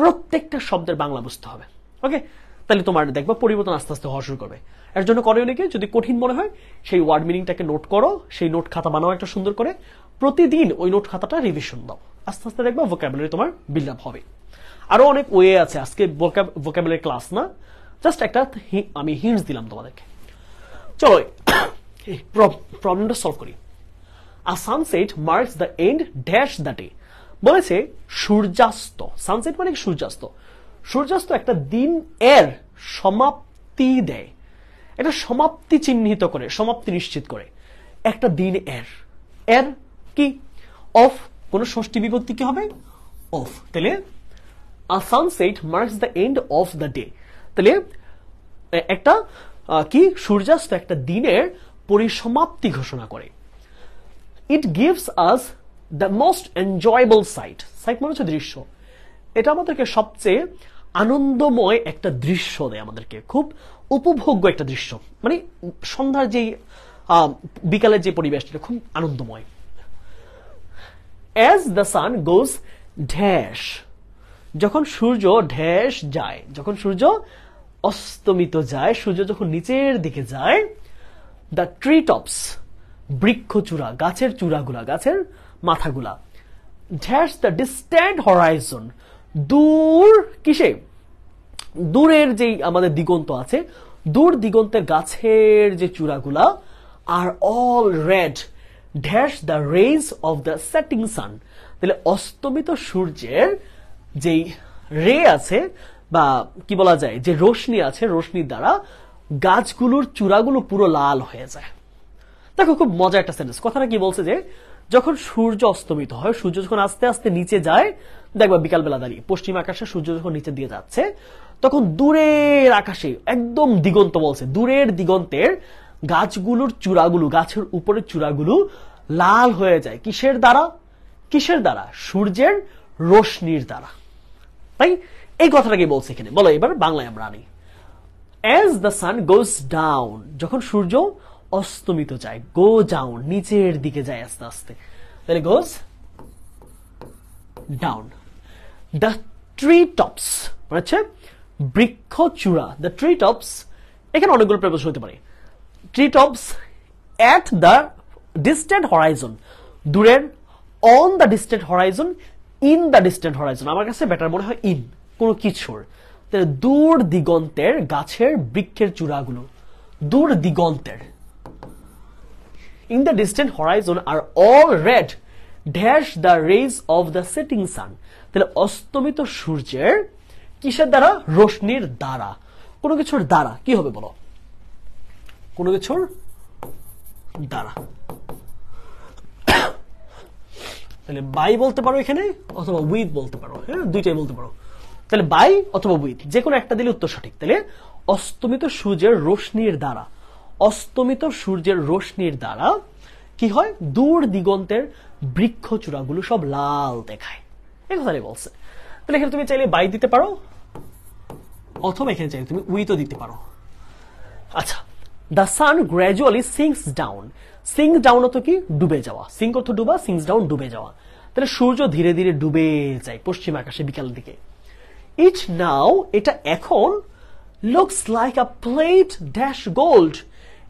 প্রত্যেকটা শব্দের বাংলা বুঝতে হবে ওকে তাহলে তোমার দেখবা পরিবর্তন আস্তে আস্তে হওয়া শুরু করবে এর জন্য করো অনেকে যদি কঠিন মনে হয় সেই ওয়ার্ড মিনিংটাকে নোট করো সেই নোট খাতা বানাও একটা সুন্দর করে প্রতিদিন ওই নোট খাতাটা রিভিশন দাও আস্তে আস্তে দেখবা ভোকাবুলারি তোমার বিল্ড আপ হবে আরো অনেক ওয়ে আছে আজকে ভোকাবুলারি ক্লাস না জাস্ট একটা আমি হিন্টস দিলাম তোমাদেরকে চলো প্রবলেমটা সলভ করি আর sunset marks the end dash the day বলেছে সূর্যাস্ত সানসেট মানে সূর্যাস্ত সূর্যাস্ত একটা দিন এর সমাপ্তি দেয় এটা সমাপ্তি চিহ্নিত করে সমাপ্তি নিশ্চিত করে একটা দিন এর এর কি অফ কোন ষষ্ঠী বিভক্তি কি হবে অফ তাহলে a sunset marks the end of the day তাহলে একটা কি সূর্যাস্ত একটা দিনের পরিসমাপ্তি ঘোষণা করে it gives us the most enjoyable sight sight মানে হচ্ছে দৃশ্য এটা আমাদেরকে সবচেয়ে আনন্দময় একটা দৃশ্য দেয় আমাদেরকে খুব উপভোগ্য একটা দৃশ্য মানে সন্ধ্যার যেই বিকালের যে পরিবেশটা খুব আনন্দময় অ্যাজ দ্য সান গোজ ঢ্যাস যখন সূর্য ঢ্যাস যায় যখন সূর্য অস্তমিত যায় সূর্য যখন নিচের দিকে যায় দ্য ট্রি টপস বৃক্ষ চূড়া গাছের চূড়াগুলা গাছের মাথাগুলা ঢ্যাস দ্য ডিস্ট্যান্ড হরাইজন দূর কিসে দূরের যেই আমাদের দিগন্ত আছে দূর দিগন্তের গাছের যে চূড়াগুলা আর all red dash the rays of the setting sun তাহলে অস্তমিত সূর্যের যেই রে আছে বা কি বলা যায় যে রোশনি আছে রোশনির দ্বারা গাছগুলোর চূড়াগুলো পুরো লাল হয়ে যায় দেখো খুব মজা একটা সেন্টেন্স কথাটা কি বলছে যে যখন সূর্য অস্তমিত হয় সূর্য যখন আস্তে আস্তে নিচে যায় দেখবা বিকালবেলা দাঁড়িয়ে পশ্চিম আকাশে সূর্য যখন নিচে দিয়ে যাচ্ছে তখন দূরের আকাশে একদম দিগন্ত বলছে দূরের দিগন্তের গাছগুলোর চূড়াগুলো গাছের উপরের চূড়াগুলো লাল হয়ে যায় কিসের দ্বারা কিসের দ্বারা সূর্যের রোশনির দ্বারা তাই এই কথাটাকে বলছে এখানে বলো এবার বাংলায় আমরা আনি as the sun goes down যখন সূর্য অস্তমিত যায় গো ডাউন নিচের দিকে যায় আস্তে আস্তে তাহলে goes down the tree tops হচ্ছে বৃক্ষ চূড়া দ্য ট্রি টপস এখানে অনেকগুলো প্রবেশ হতে পারে tree tops at the distant horizon দূরের on the distant horizon in the distant horizon আমার কাছে বেটার মনে হয় ইন কোনো কিছুর দূর দিগন্তের গাছের বৃক্ষের চূড়াগুলো দূর দিগন্তের ইন দ্য ডিস্টেন্ট হরাইজন আর all red dash the rays of the setting sun তাহলে অস্তমিত সূর্যের কিসের দ্বারা রশ্মির দ্বারা কোনো কিছুর দ্বারা কি হবে বলো কোনো কিছুর দ্বারা তাহলে বাই বলতে পারো এখানে অথবা উইথ বলতে পারো হ্যাঁ দুইটাই বলতে পারো তাহলে বাই অথবা উইথ যে কোনো একটা দিলে উত্তর সঠিক তাহলে অস্তমিত সূর্যের রশ্মির দ্বারা অস্তমিত সূর্যের রশ্মির দ্বারা কি হয় দূর দিগন্তের বৃক্ষ চূড়াগুলো সব লাল দেখায় এ কথাটাই বলছে তাহলে এখানে তুমি চাইলে বাই দিতে পারো অথবা এখানে চাইলে তুমি উইথও দিতে পারো আচ্ছা the sun gradually sinks down sink down অত কি ডুবে যাওয়া সিঙ্ক অর্থ ডুবা সিঙ্কস ডাউন ডুবে যাওয়া তাহলে সূর্য ধীরে ধীরে ডুবে যায় পশ্চিম আকাশে বিকাল দিকে ইট নাও এটা এখন looks like a plate dash gold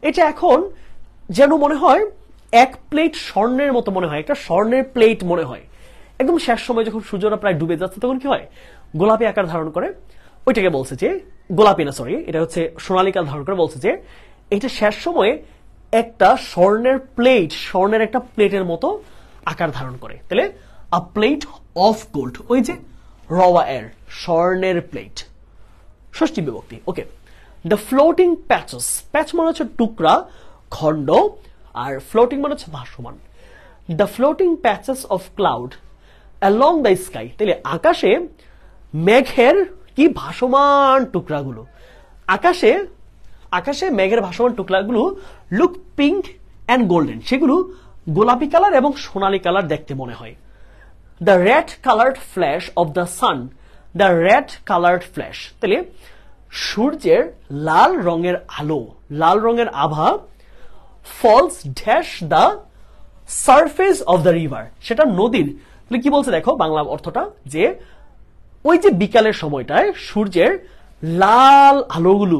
এটা এখন যেন মনে হয় এক প্লেট স্বর্ণের মতো মনে হয় একটা স্বর্ণের প্লেট মনে হয় একদম শেষ সময় যখন সূর্যরা প্রায় ডুবে যাচ্ছে তখন কি হয় গোলাপি আকার ধারণ করে ওইটাকে বলছে যে গোলাপি না সরি এটা হচ্ছে সোনালিকাল ধারণ করে বলছে যে এটা শেষ সময়ে একটা স্বর্ণের প্লেট স্বর্ণের একটা প্লেটের মতো আকার ধারণ করে তাহলে আ প্লেট অফ গোল্ড ওই যে রওয়া এয়ার স্বর্ণের প্লেট ষষ্ঠী বিভক্তি okay the floating patches patch মানে হচ্ছে টুকরা খণ্ড আর ফ্লোটিং মানে হচ্ছে ভাসমান the floating patches of cloud along the sky তাহলে আকাশে মেঘের কি ভাসমান টুকরাগুলো আকাশে আকাশে মেঘের ভাসমান টুকরাগুলো লুক পিঙ্ক অ্যান্ড গোল্ডেন সেগুলো গোলাপি কালার এবং সোনালি কালার দেখতে মনে হয় the red coloured flash of the sun the red coloured flash তাহলে সূর্যের লাল রঙের আলো লাল রঙের আভা falls dash the surface of the river সেটা নদীর তাহলে কি বলছে দেখো বাংলা অর্থটা যে ওই যে বিকালের সময়টায় সূর্যের লাল আলোগুলো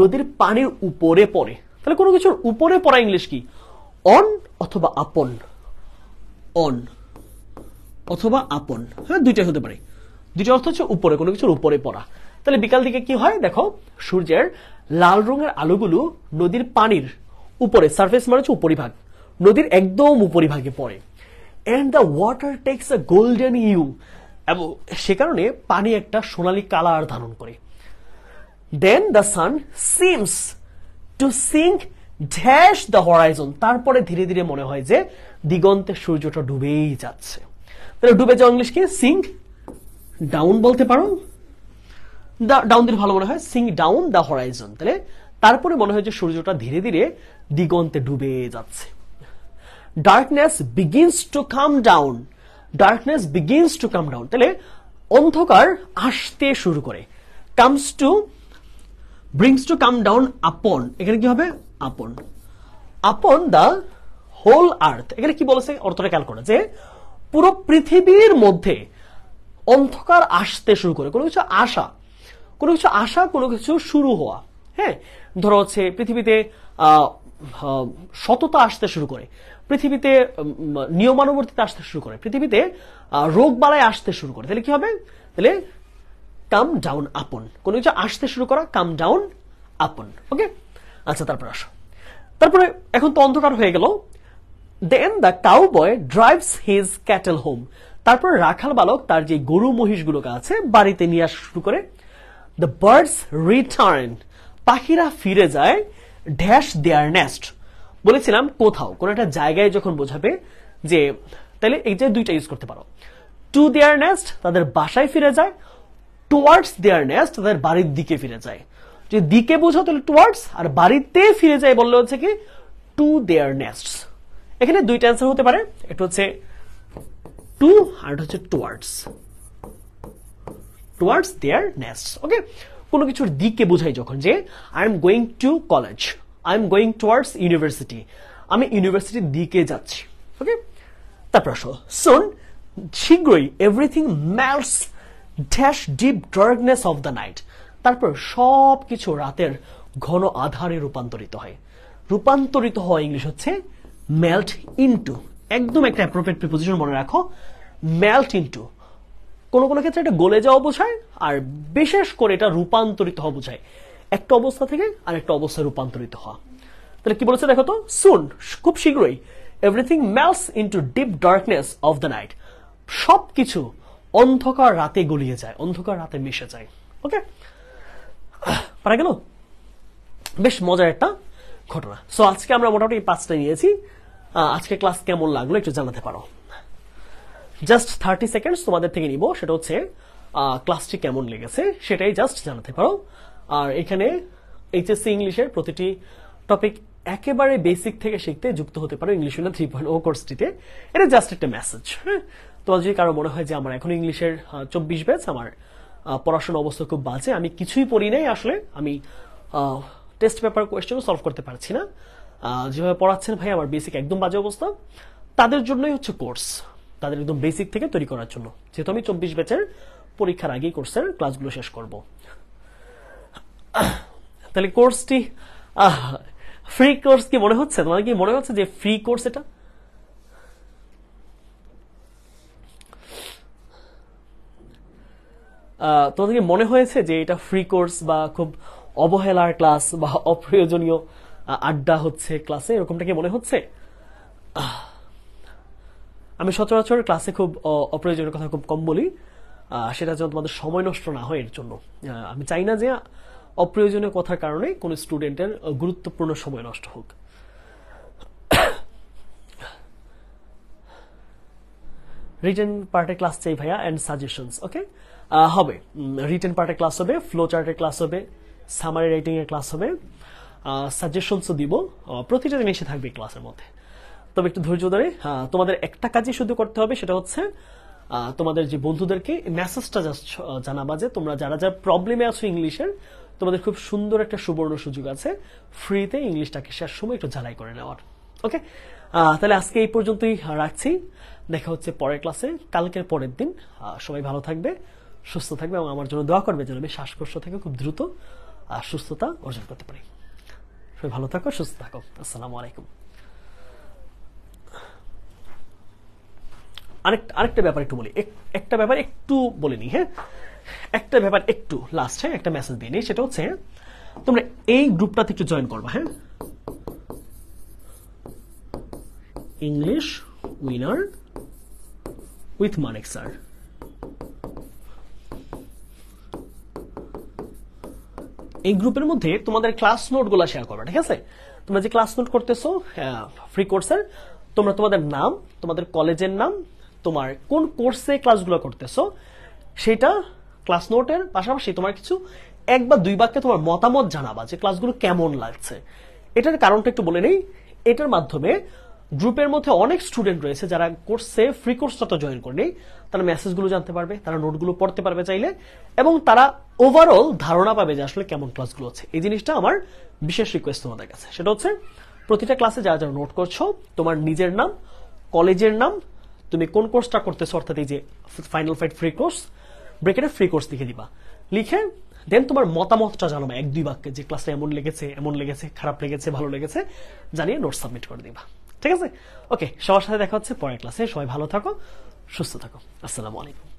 নদীর পানির উপরে পড়ে তাহলে কোনো কিছুর উপরে পড়া ইংলিশ কি অন অথবা আপন অন অথবা আপন হ্যাঁ দুইটাই হতে পারে দুটি অর্থ হচ্ছে উপরে কোনো কিছুর উপরে পড়া তাহলে বিকাল দিকে কি হয় দেখো সূর্যের লাল রঙের আলোগুলো নদীর পানির উপরে সার্ফেস মানে হচ্ছে উপরিভাগ নদীর একদম উপরিভাগে পড়ে and the water takes a golden hue এবং সে কারণে পানি একটা সোনালি কালার ধারণ করে then the sun seems to sink dash the horizon তারপরে ধীরে ধীরে মনে হয় যে দিগন্তে সূর্যটা ডুবেই যাচ্ছে তাহলে ডুবে যাওয়া ইংলিশ কি সিঙ্ক ডাউন বলতে পারো ডাউন দিলে ভালো মনে হয় সিং ডাউন দ্য হরাইজন তাহলে তারপরে মনে হয় যে সূর্যটা ধীরে ধীরে দিগন্তে ডুবে যাচ্ছে darkness begins to come down darkness begins to come down তাহলে অন্ধকার আসতে শুরু করে comes to brings to come down upon এখানে কি হবে আপন আপন দ্য হোল আর্থ এখানে কি বলেছে অর্থটা খেয়াল করে যে পুরো পৃথিবীর মধ্যে অন্ধকার আসতে শুরু করে কোনো কিছু আশা কোনো কিছু আশা কোনো কিছু শুরু হওয়া হ্যাঁ ধরো হচ্ছে পৃথিবীতে সততা আসতে শুরু করে পৃথিবীতে নিয়মানুবর্তিতা আসতে শুরু করে পৃথিবীতে রোগ বালায় আসতে শুরু করে তাহলে কি হবে তাহলে কাম ডাউন আপন কোনো কিছু আসতে শুরু করা কাম ডাউন আপন ওকে আচ্ছা তারপরে আসো তারপরে এখন তো অন্ধকার হয়ে গেল then the cow boy drives his cattle home তারপর রাখাল বালক তার যে গরু মহিষগুলোকে আছে বাড়িতে নিয়ে আসা শুরু করে দ্য বার্ডস রিটার্ন পাখিরা ফিরে যায় ড্যাশ দেয়ার নেস্ট বলেছিলাম কোথাও কোনো একটা জায়গায় যখন বোঝাবে যে তাহলে এই যে দুইটা ইউজ করতে পারো টু দেয়ার নেস্ট তাদের বাসায় ফিরে যায় টুয়ার্ডস দেয়ার নেস্ট তাদের বাড়ির দিকে ফিরে যায় যদি দিকে বোঝো তাহলে টুয়ার্ডস আর বাড়িতে ফিরে যায় বললে হচ্ছে কি টু দেয়ার নেস্ট এখানে দুইটা অ্যান্সার হতে পারে একটু হচ্ছে টু আর হচ্ছে towards towards their nest okay কোনো কিছুর দিককে বোঝাই যখন যে I am going to college I am going towards university আমি ইউনিভার্সিটির দিকে যাচ্ছি ওকে তারপর আসো শোন শীঘ্রই everything melts dash deep darkness of the night তারপর সব কিছু রাতের ঘন আধারে রূপান্তরিত হয় রূপান্তরিত হওয়া ইংলিশ হচ্ছে মেল্ট ইন্টু একদম একটা অ্যাপ্রোপ্রিয়েট প্রিপোজিশন মনে রাখো মেল্ট ইনটু কোনো কোনো ক্ষেত্রে এটা গলে যাওয়া বোঝায় আর বিশেষ করে এটা রূপান্তরিত হওয়া বোঝায় একটা অবস্থা থেকে আর একটা অবস্থায় রূপান্তরিত হওয়া তাহলে কি বলেছে দেখো তো সুন খুব শীঘ্রই everything melts into deep darkness of the night সব কিছু অন্ধকার রাতে গলিয়ে যায় অন্ধকার রাতে মিশে যায় ওকে পারা গেল বেশ মজার একটা ঘটনা সো আজকে আমরা মোটামুটি পাঁচটা নিয়েছি আজকে ক্লাস কেমন লাগলো একটু জানাতে পারো জাস্ট থার্টি সেকেন্ড তোমাদের থেকে নিব সেটা হচ্ছে ক্লাসটি কেমন লেগেছে সেটাই জাস্ট জানাতে পারো আর এখানে এইচএসসি ইংলিশের প্রতিটি টপিক একেবারে বেসিক থেকে শিখতে যুক্ত হতে পারো ইংলিশ না থ্রি পয়েন্ট ও কোর্সটিতে এটা জাস্ট একটা মেসেজ হ্যাঁ তোমার যদি কারো মনে হয় যে আমার এখন ইংলিশের চব্বিশ ব্যাচ আমার পড়াশোনা অবস্থা খুব বাজে আমি কিছুই পড়ি নাই আসলে আমি টেস্ট পেপার কোয়েশ্চেন সলভ করতে পারছি না যেভাবে পড়াচ্ছেন ভাই আমার বেসিক একদম বাজে অবস্থা তাদের জন্যই হচ্ছে কোর্স তাদের একদম বেসিক থেকে তৈরি করার জন্য যেহেতু আমি চব্বিশ ব্যাচের পরীক্ষার আগেই কোর্সের ক্লাসগুলো শেষ করব তাহলে কোর্সটি ফ্রি কোর্স কি মনে হচ্ছে তোমাদের কি মনে হচ্ছে যে ফ্রি কোর্স এটা তোমাদের কি মনে হয়েছে যে এটা ফ্রি কোর্স বা খুব অবহেলার ক্লাস বা অপ্রয়োজনীয় আড্ডা হচ্ছে ক্লাসে এরকমটা কি মনে হচ্ছে আমি সচরাচর ক্লাসে খুব অপ্রয়োজনীয় কথা খুব কম বলি সেটা যেন তোমাদের সময় নষ্ট না হয় এর জন্য আমি চাই না যে অপ্রয়োজনীয় কথার কারণে কোনো স্টুডেন্টের গুরুত্বপূর্ণ সময় নষ্ট হোক রিটেন পার্টে ক্লাস চাই ভাইয়া অ্যান্ড সাজেশনস ওকে হবে রিটেন পার্টে ক্লাস হবে ফ্লো চার্টের ক্লাস হবে সামারি রাইটিংয়ের ক্লাস হবে সাজেশনসও দিব প্রতিটা জিনিসই থাকবে ক্লাসের মধ্যে তবে একটু ধৈর্য ধরে তোমাদের একটা কাজই শুধু করতে হবে সেটা হচ্ছে তোমাদের যে বন্ধুদেরকে মেসেজটা জানাবা যে তোমরা যারা যারা প্রবলেমে আছো ইংলিশের তোমাদের খুব সুন্দর একটা সুবর্ণ সুযোগ আছে ফ্রিতে ইংলিশটাকে শেষ সময় একটু ঝালাই করে নেওয়ার ওকে তাহলে আজকে এই পর্যন্তই রাখছি দেখা হচ্ছে পরের ক্লাসে কালকের পরের দিন সবাই ভালো থাকবে সুস্থ থাকবে এবং আমার জন্য দোয়া করবে যেন আমি শ্বাসকষ্ট থেকে খুব দ্রুত সুস্থতা অর্জন করতে পারি সবাই ভালো থাকো সুস্থ থাকো আসসালামু আলাইকুম আরেকটা আরেকটা ব্যাপার একটু বলি একটা ব্যাপার একটু বলে নি হ্যাঁ একটা ব্যাপার একটু লাস্ট হ্যাঁ একটা মেসেজ দিয়ে নিই সেটা হচ্ছে হ্যাঁ? তোমরা এই গ্রুপটাতে একটু জয়েন করবে হ্যাঁ English winner with Manik sir এই গ্রুপের মধ্যে তোমাদের ক্লাস নোট গুলা শেয়ার করবে ঠিক আছে তোমরা যে ক্লাস নোট করতেছো ফ্রি কোর্সের তোমরা তোমাদের নাম তোমাদের কলেজের নাম তোমার কোন কোর্সে ক্লাসগুলো করতেছো সেটা ক্লাস নোটের পাশাপাশি তোমার কিছু এক বা দুই বাক্যে তোমার মতামত জানাবা যে ক্লাসগুলো কেমন লাগছে এটার কারণটা একটু বলে নেই এটার মাধ্যমে গ্রুপের মধ্যে অনেক স্টুডেন্ট রয়েছে যারা কোর্সে ফ্রি কোর্সটা তো জয়েন করে নেই তারা মেসেজগুলো জানতে পারবে তারা নোটগুলো পড়তে পারবে চাইলে এবং তারা ওভারঅল ধারণা পাবে যে আসলে কেমন ক্লাসগুলো আছে এই জিনিসটা আমার বিশেষ রিকোয়েস্ট তোমাদের কাছে সেটা হচ্ছে প্রতিটা ক্লাসে যারা যারা নোট করছো তোমার নিজের নাম কলেজের নাম তুমি কোন কোর্সটা করতেছো অর্থাৎ এই যে ফাইনাল ফাইট ফ্রি কোর্স ব্রেকেটে ফ্রি কোর্স লিখে দিবা লিখে দেন তোমার মতামতটা জানাবা এক দুই বাক্যে যে ক্লাসটা এমন লেগেছে এমন লেগেছে খারাপ লেগেছে ভালো লেগেছে জানিয়ে নোট সাবমিট করে দিবা ঠিক আছে ওকে সবার সাথে দেখা হচ্ছে পরের ক্লাসে সবাই ভালো থাকো সুস্থ থাকো আসসালামু আলাইকুম